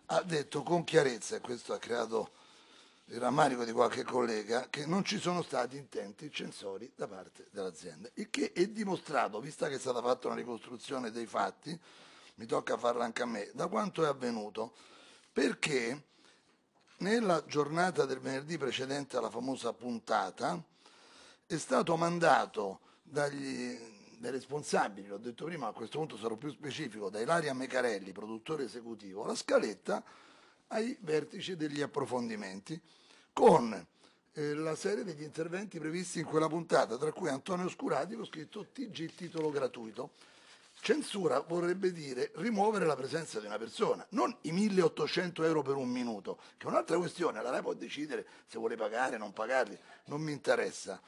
ha detto con chiarezza, e questo ha creato il rammarico di qualche collega, che non ci sono stati intenti censori da parte dell'azienda. Il che è dimostrato, vista che è stata fatta una ricostruzione dei fatti, mi tocca farla anche a me, da quanto è avvenuto. Perché nella giornata del venerdì precedente alla famosa puntata è stato mandato dagli dai responsabili, l'ho detto prima, a questo punto sarò più specifico, da Ilaria Mecarelli, produttore esecutivo, la scaletta ai vertici degli approfondimenti, con eh, la serie degli interventi previsti in quella puntata, tra cui Antonio Scurati, ho scritto TG titolo gratuito. Censura vorrebbe dire rimuovere la presenza di una persona, non i 1800 euro per un minuto, che è un'altra questione, la RAI può decidere se vuole pagare o non pagarli, non mi interessa.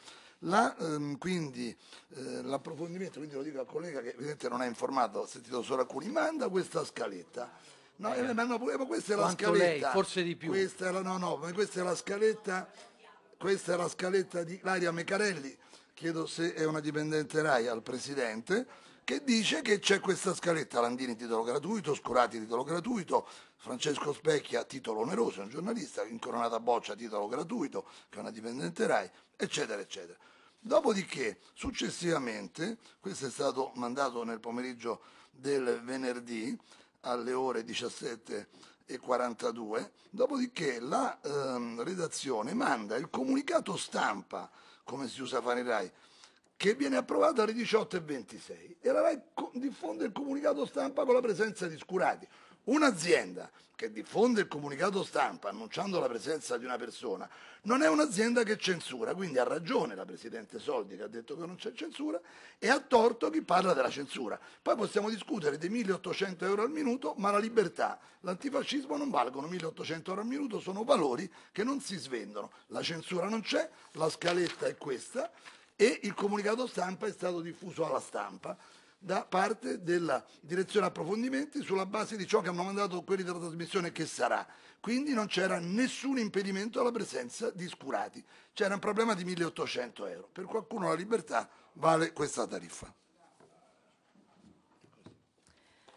La, ehm, quindi eh, l'approfondimento, quindi lo dico al collega che evidentemente non è informato, ho sentito solo alcuni, manda questa scaletta. No, eh, eh ma no, eh, questa è la scaletta. Lei, forse di più. Questa è la, no, no, questa è la scaletta, questa è la scaletta di Laria Mecarelli, chiedo se è una dipendente RAI al Presidente che dice che c'è questa scaletta, Landini titolo gratuito, Scurati titolo gratuito, Francesco Specchia titolo oneroso, è un giornalista, Incoronata Boccia titolo gratuito, che è una dipendente RAI, eccetera, eccetera. Dopodiché, successivamente, questo è stato mandato nel pomeriggio del venerdì alle ore 17.42, dopodiché la ehm, redazione manda il comunicato stampa, come si usa fare in RAI, che viene approvata alle 18.26 e la RAI diffonde il comunicato stampa con la presenza di Scurati. Un'azienda che diffonde il comunicato stampa annunciando la presenza di una persona non è un'azienda che censura, quindi ha ragione la Presidente Soldi che ha detto che non c'è censura e ha torto chi parla della censura. Poi possiamo discutere dei 1800 euro al minuto, ma la libertà, l'antifascismo non valgono 1800 euro al minuto, sono valori che non si svendono. La censura non c'è, la scaletta è questa e il comunicato stampa è stato diffuso alla stampa da parte della direzione approfondimenti sulla base di ciò che hanno mandato quelli della trasmissione che sarà. Quindi non c'era nessun impedimento alla presenza di Scurati. C'era un problema di 1800 euro. Per qualcuno la libertà vale questa tariffa.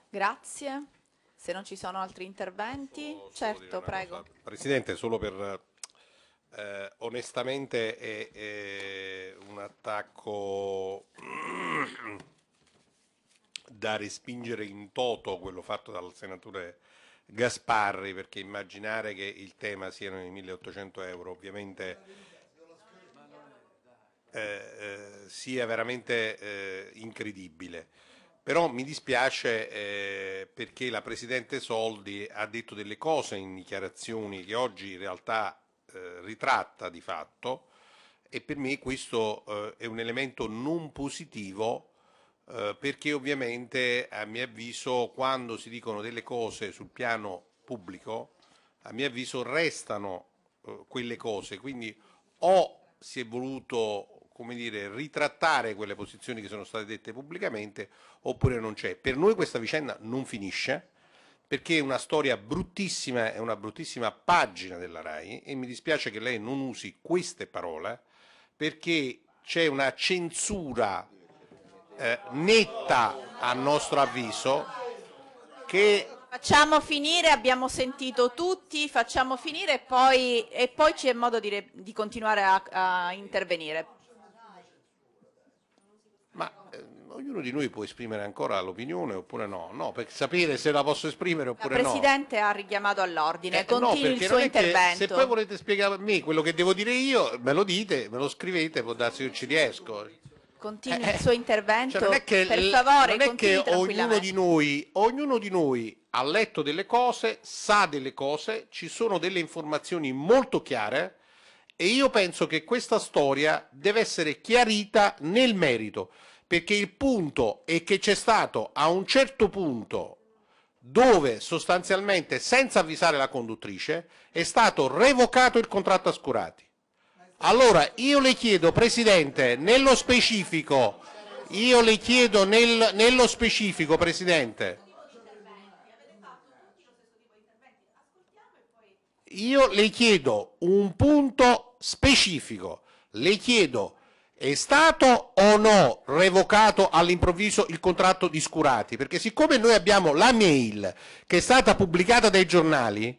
Grazie. Se non ci sono altri interventi, certo, prego. Presidente, solo per eh, onestamente è, è, un attacco da respingere in toto quello fatto dal senatore Gasparri, perché immaginare che il tema siano i 1800 euro ovviamente eh, eh, sia veramente eh, incredibile. Però mi dispiace eh, perché la Presidente Soldi ha detto delle cose in dichiarazioni che oggi in realtà eh, ritratta di fatto e per me questo eh, è un elemento non positivo eh, perché ovviamente a mio avviso quando si dicono delle cose sul piano pubblico a mio avviso restano eh, quelle cose quindi o si è voluto come dire, ritrattare quelle posizioni che sono state dette pubblicamente oppure non c'è. Per noi questa vicenda non finisce, perché è una storia bruttissima, è una bruttissima pagina della RAI e mi dispiace che lei non usi queste parole perché c'è una censura eh, netta a nostro avviso che Facciamo finire, abbiamo sentito tutti, facciamo finire e poi, e poi c'è modo di, di continuare a, a intervenire. Ma eh, ognuno di noi può esprimere ancora l'opinione oppure no, no per sapere se la posso esprimere oppure no. Il Presidente no. ha richiamato all'ordine, eh, continui no, il suo intervento. Se poi volete spiegare a me quello che devo dire io, me lo dite, me lo scrivete, può darsi che io ci riesco. Continui eh, il eh, suo intervento, cioè che, per favore, non è che ognuno di, noi, ognuno di noi ha letto delle cose, sa delle cose, ci sono delle informazioni molto chiare, e io penso che questa storia deve essere chiarita nel merito perché il punto è che c'è stato a un certo punto dove sostanzialmente senza avvisare la conduttrice è stato revocato il contratto a Scurati. Allora io le chiedo Presidente, nello specifico, io le chiedo nel, nello specifico Presidente, io le chiedo un punto specifico, le chiedo è stato o no revocato all'improvviso il contratto di Scurati? Perché siccome noi abbiamo la mail che è stata pubblicata dai giornali,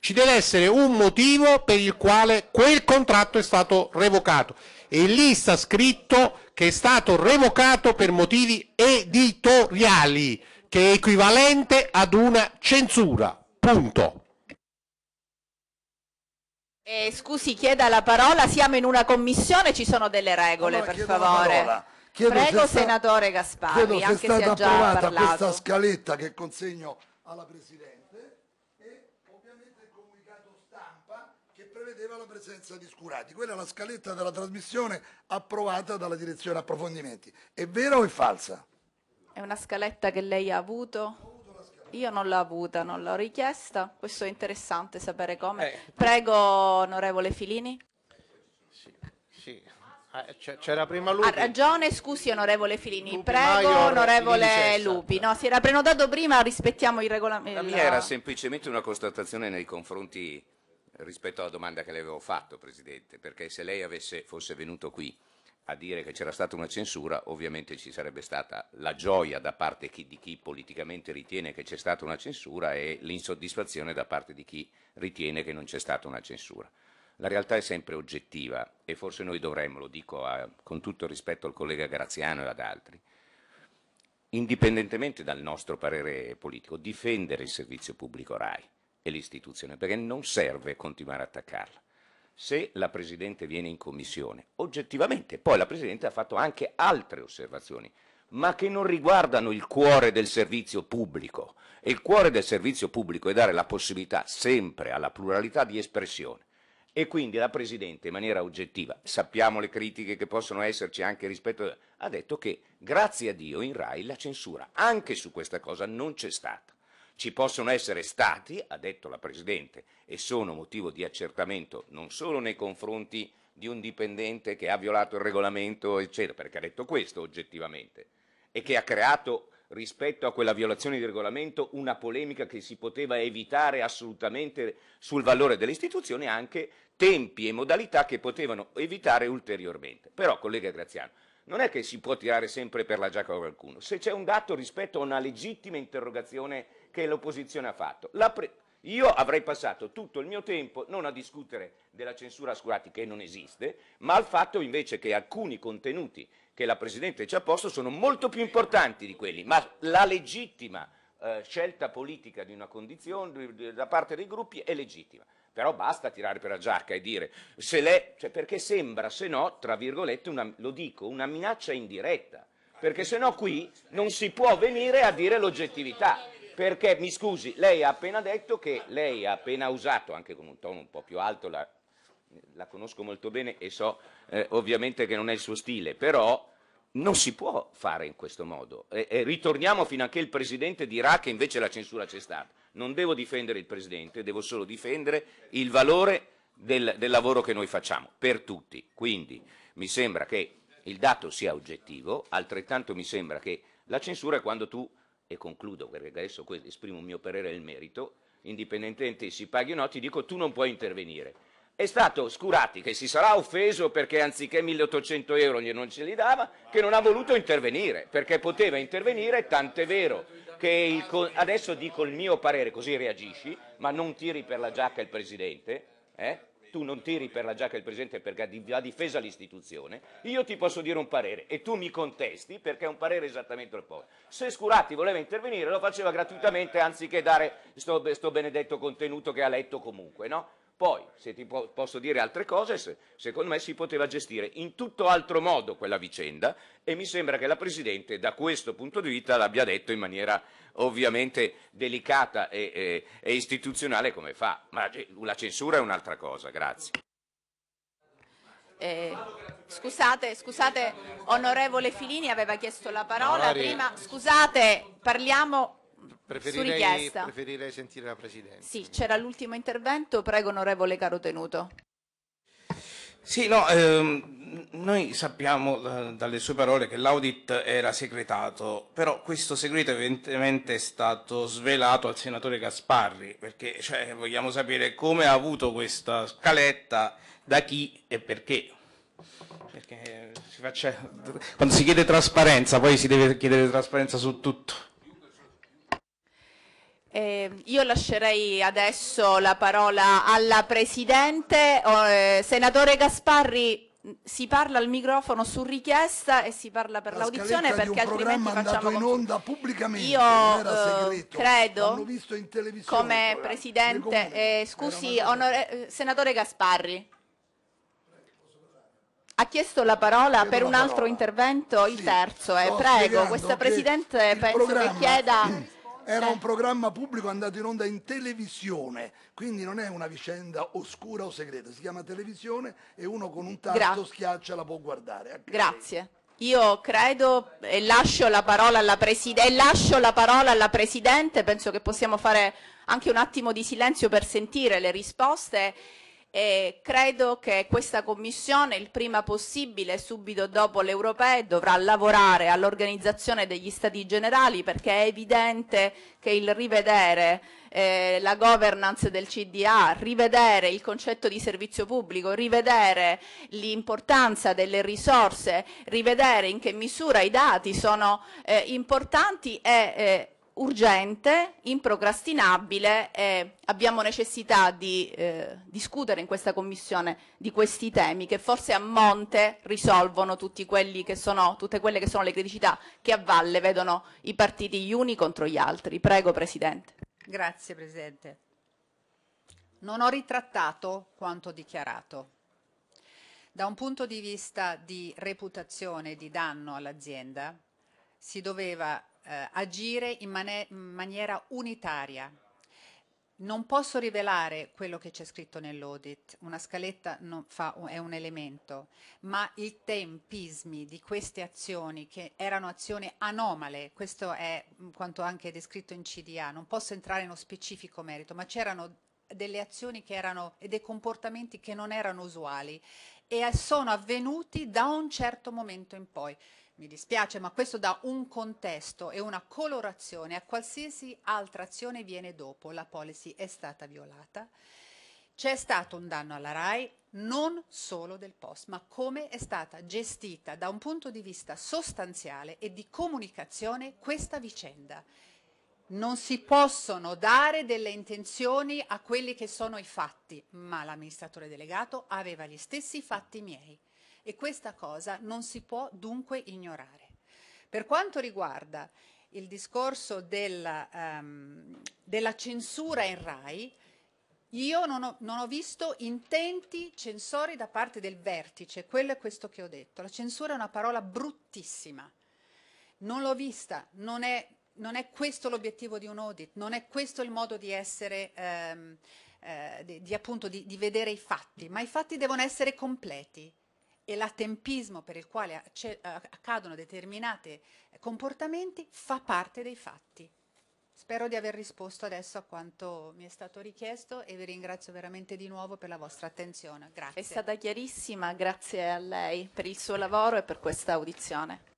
ci deve essere un motivo per il quale quel contratto è stato revocato. E lì sta scritto che è stato revocato per motivi editoriali, che è equivalente ad una censura. Punto. Eh, scusi, chieda la parola, siamo in una commissione, ci sono delle regole, allora, per favore. Prego, se senatore sta, Gasparri, chiedo se anche se è già approvata questa scaletta che consegno alla Presidente e ovviamente il comunicato stampa che prevedeva la presenza di Scurati. Quella è la scaletta della trasmissione approvata dalla Direzione Approfondimenti. È vera o è falsa? È una scaletta che lei ha avuto? Io non l'ho avuta, non l'ho richiesta, questo è interessante sapere come. Eh. Prego, onorevole Filini. Sì, sì. Ah, c'era prima Lupi. Ha ragione, scusi onorevole Filini. Lupi Prego, Maior, onorevole Lupi. No, si era prenotato prima, rispettiamo il regolamento. La mia era semplicemente una constatazione nei confronti rispetto alla domanda che le avevo fatto, Presidente, perché se lei avesse, fosse venuto qui a dire che c'era stata una censura, ovviamente ci sarebbe stata la gioia da parte di chi politicamente ritiene che c'è stata una censura e l'insoddisfazione da parte di chi ritiene che non c'è stata una censura. La realtà è sempre oggettiva e forse noi dovremmo, lo dico a, con tutto rispetto al collega Graziano e ad altri, indipendentemente dal nostro parere politico, difendere il servizio pubblico RAI e l'istituzione, perché non serve continuare a attaccarla se la Presidente viene in commissione. Oggettivamente, poi la Presidente ha fatto anche altre osservazioni, ma che non riguardano il cuore del servizio pubblico. E il cuore del servizio pubblico è dare la possibilità sempre alla pluralità di espressione. E quindi la Presidente, in maniera oggettiva, sappiamo le critiche che possono esserci anche rispetto, ha detto che, grazie a Dio, in RAI la censura anche su questa cosa non c'è stata. Ci possono essere stati, ha detto la Presidente, e sono motivo di accertamento non solo nei confronti di un dipendente che ha violato il regolamento, eccetera, perché ha detto questo oggettivamente, e che ha creato rispetto a quella violazione di regolamento una polemica che si poteva evitare assolutamente sul valore delle istituzioni, anche tempi e modalità che potevano evitare ulteriormente. Però, collega Graziano, non è che si può tirare sempre per la giacca qualcuno. Se c'è un dato rispetto a una legittima interrogazione che l'opposizione ha fatto, pre- io avrei passato tutto il mio tempo non a discutere della censura scurati che non esiste, ma al fatto invece che alcuni contenuti che la Presidente ci ha posto sono molto più importanti di quelli, ma la legittima eh, scelta politica di una condizione da parte dei gruppi è legittima. Però basta tirare per la giacca e dire se lei, cioè perché sembra, se no, tra virgolette, una, lo dico, una minaccia indiretta. Perché se no qui non si può venire a dire l'oggettività. Perché, mi scusi, lei ha appena detto che lei ha appena usato, anche con un tono un po' più alto, la, la conosco molto bene e so eh, ovviamente che non è il suo stile, però non si può fare in questo modo. E, e ritorniamo fino a che il Presidente dirà che invece la censura c'è stata. Non devo difendere il Presidente, devo solo difendere il valore del, del lavoro che noi facciamo, per tutti. Quindi mi sembra che il dato sia oggettivo, altrettanto mi sembra che la censura è quando tu, e concludo perché adesso esprimo un mio parere nel merito, indipendentemente si paghi o no, ti dico tu non puoi intervenire è stato Scurati che si sarà offeso perché anziché 1800 euro non ce li dava, che non ha voluto intervenire, perché poteva intervenire, tant'è vero che il, adesso dico il mio parere, così reagisci, ma non tiri per la giacca il Presidente, eh? tu non tiri per la giacca il Presidente perché ha difesa l'istituzione, io ti posso dire un parere e tu mi contesti perché è un parere esattamente opposto. Se Scurati voleva intervenire lo faceva gratuitamente anziché dare sto, sto benedetto contenuto che ha letto comunque, no? Poi, se ti po- posso dire altre cose, se- secondo me si poteva gestire in tutto altro modo quella vicenda e mi sembra che la Presidente da questo punto di vista l'abbia detto in maniera ovviamente delicata e, e-, e istituzionale come fa. Ma la censura è un'altra cosa, grazie. Eh, scusate, scusate, onorevole Filini aveva chiesto la parola no, prima. Scusate, parliamo Preferirei, preferirei sentire la Presidente. Sì, c'era l'ultimo intervento. Prego, onorevole Caro Tenuto. Sì, no, ehm, noi sappiamo eh, dalle sue parole che l'audit era segretato, però questo segreto evidentemente è stato svelato al senatore Gasparri, perché cioè, vogliamo sapere come ha avuto questa scaletta, da chi e perché. Perché si faccia... quando si chiede trasparenza, poi si deve chiedere trasparenza su tutto. Eh, io lascerei adesso la parola alla Presidente. Oh, eh, senatore Gasparri, si parla al microfono su richiesta e si parla per l'audizione la perché altrimenti facciamo... in onda pubblicamente, Io eh, credo, come Presidente, eh, scusi, onore, eh, senatore Gasparri. Ha chiesto la parola Chiedo per un altro parola. intervento, il sì, terzo, eh, prego, questa Presidente penso che chieda era un programma pubblico andato in onda in televisione, quindi non è una vicenda oscura o segreta, si chiama televisione e uno con un tasto Gra schiaccia la può guardare. Anche Grazie. Lei. Io credo e lascio la, lascio la parola alla Presidente, penso che possiamo fare anche un attimo di silenzio per sentire le risposte e credo che questa Commissione il prima possibile, subito dopo l'Europea dovrà lavorare all'organizzazione degli Stati generali perché è evidente che il rivedere eh, la governance del CDA, rivedere il concetto di servizio pubblico, rivedere l'importanza delle risorse, rivedere in che misura i dati sono eh, importanti e eh, urgente, improcrastinabile e abbiamo necessità di eh, discutere in questa commissione di questi temi che forse a monte risolvono sono, tutte quelle che sono le criticità che a valle vedono i partiti gli uni contro gli altri. Prego Presidente. Grazie Presidente. Non ho ritrattato quanto dichiarato. Da un punto di vista di reputazione e di danno all'azienda si doveva eh, agire in, man- maniera unitaria. Non posso rivelare quello che c'è scritto nell'audit, una scaletta fa, è un elemento, ma i tempismi di queste azioni, che erano azioni anomale, questo è mm, quanto anche descritto in CDA, non posso entrare nello specifico merito, ma c'erano delle azioni che erano e dei comportamenti che non erano usuali e sono avvenuti da un certo momento in poi. Mi dispiace, ma questo dà un contesto e una colorazione a qualsiasi altra azione viene dopo. La policy è stata violata. C'è stato un danno alla RAI non solo del post, ma come è stata gestita da un punto di vista sostanziale e di comunicazione questa vicenda. Non si possono dare delle intenzioni a quelli che sono i fatti, ma l'amministratore delegato aveva gli stessi fatti miei e questa cosa non si può dunque ignorare. Per quanto riguarda il discorso della, um, della censura in RAI, io non ho, non ho, visto intenti censori da parte del vertice, quello è questo che ho detto. La censura è una parola bruttissima. Non l'ho vista, non è, non è questo l'obiettivo di un audit, non è questo il modo di essere, ehm, eh, di, di, appunto, di, di vedere i fatti, ma i fatti devono essere completi e l'attempismo per il quale eh, accadono determinati eh, comportamenti fa parte dei fatti. Spero di aver risposto adesso a quanto mi è stato richiesto e vi ringrazio veramente di nuovo per la vostra attenzione. Grazie. È stata chiarissima, grazie a lei per il suo lavoro e per questa audizione.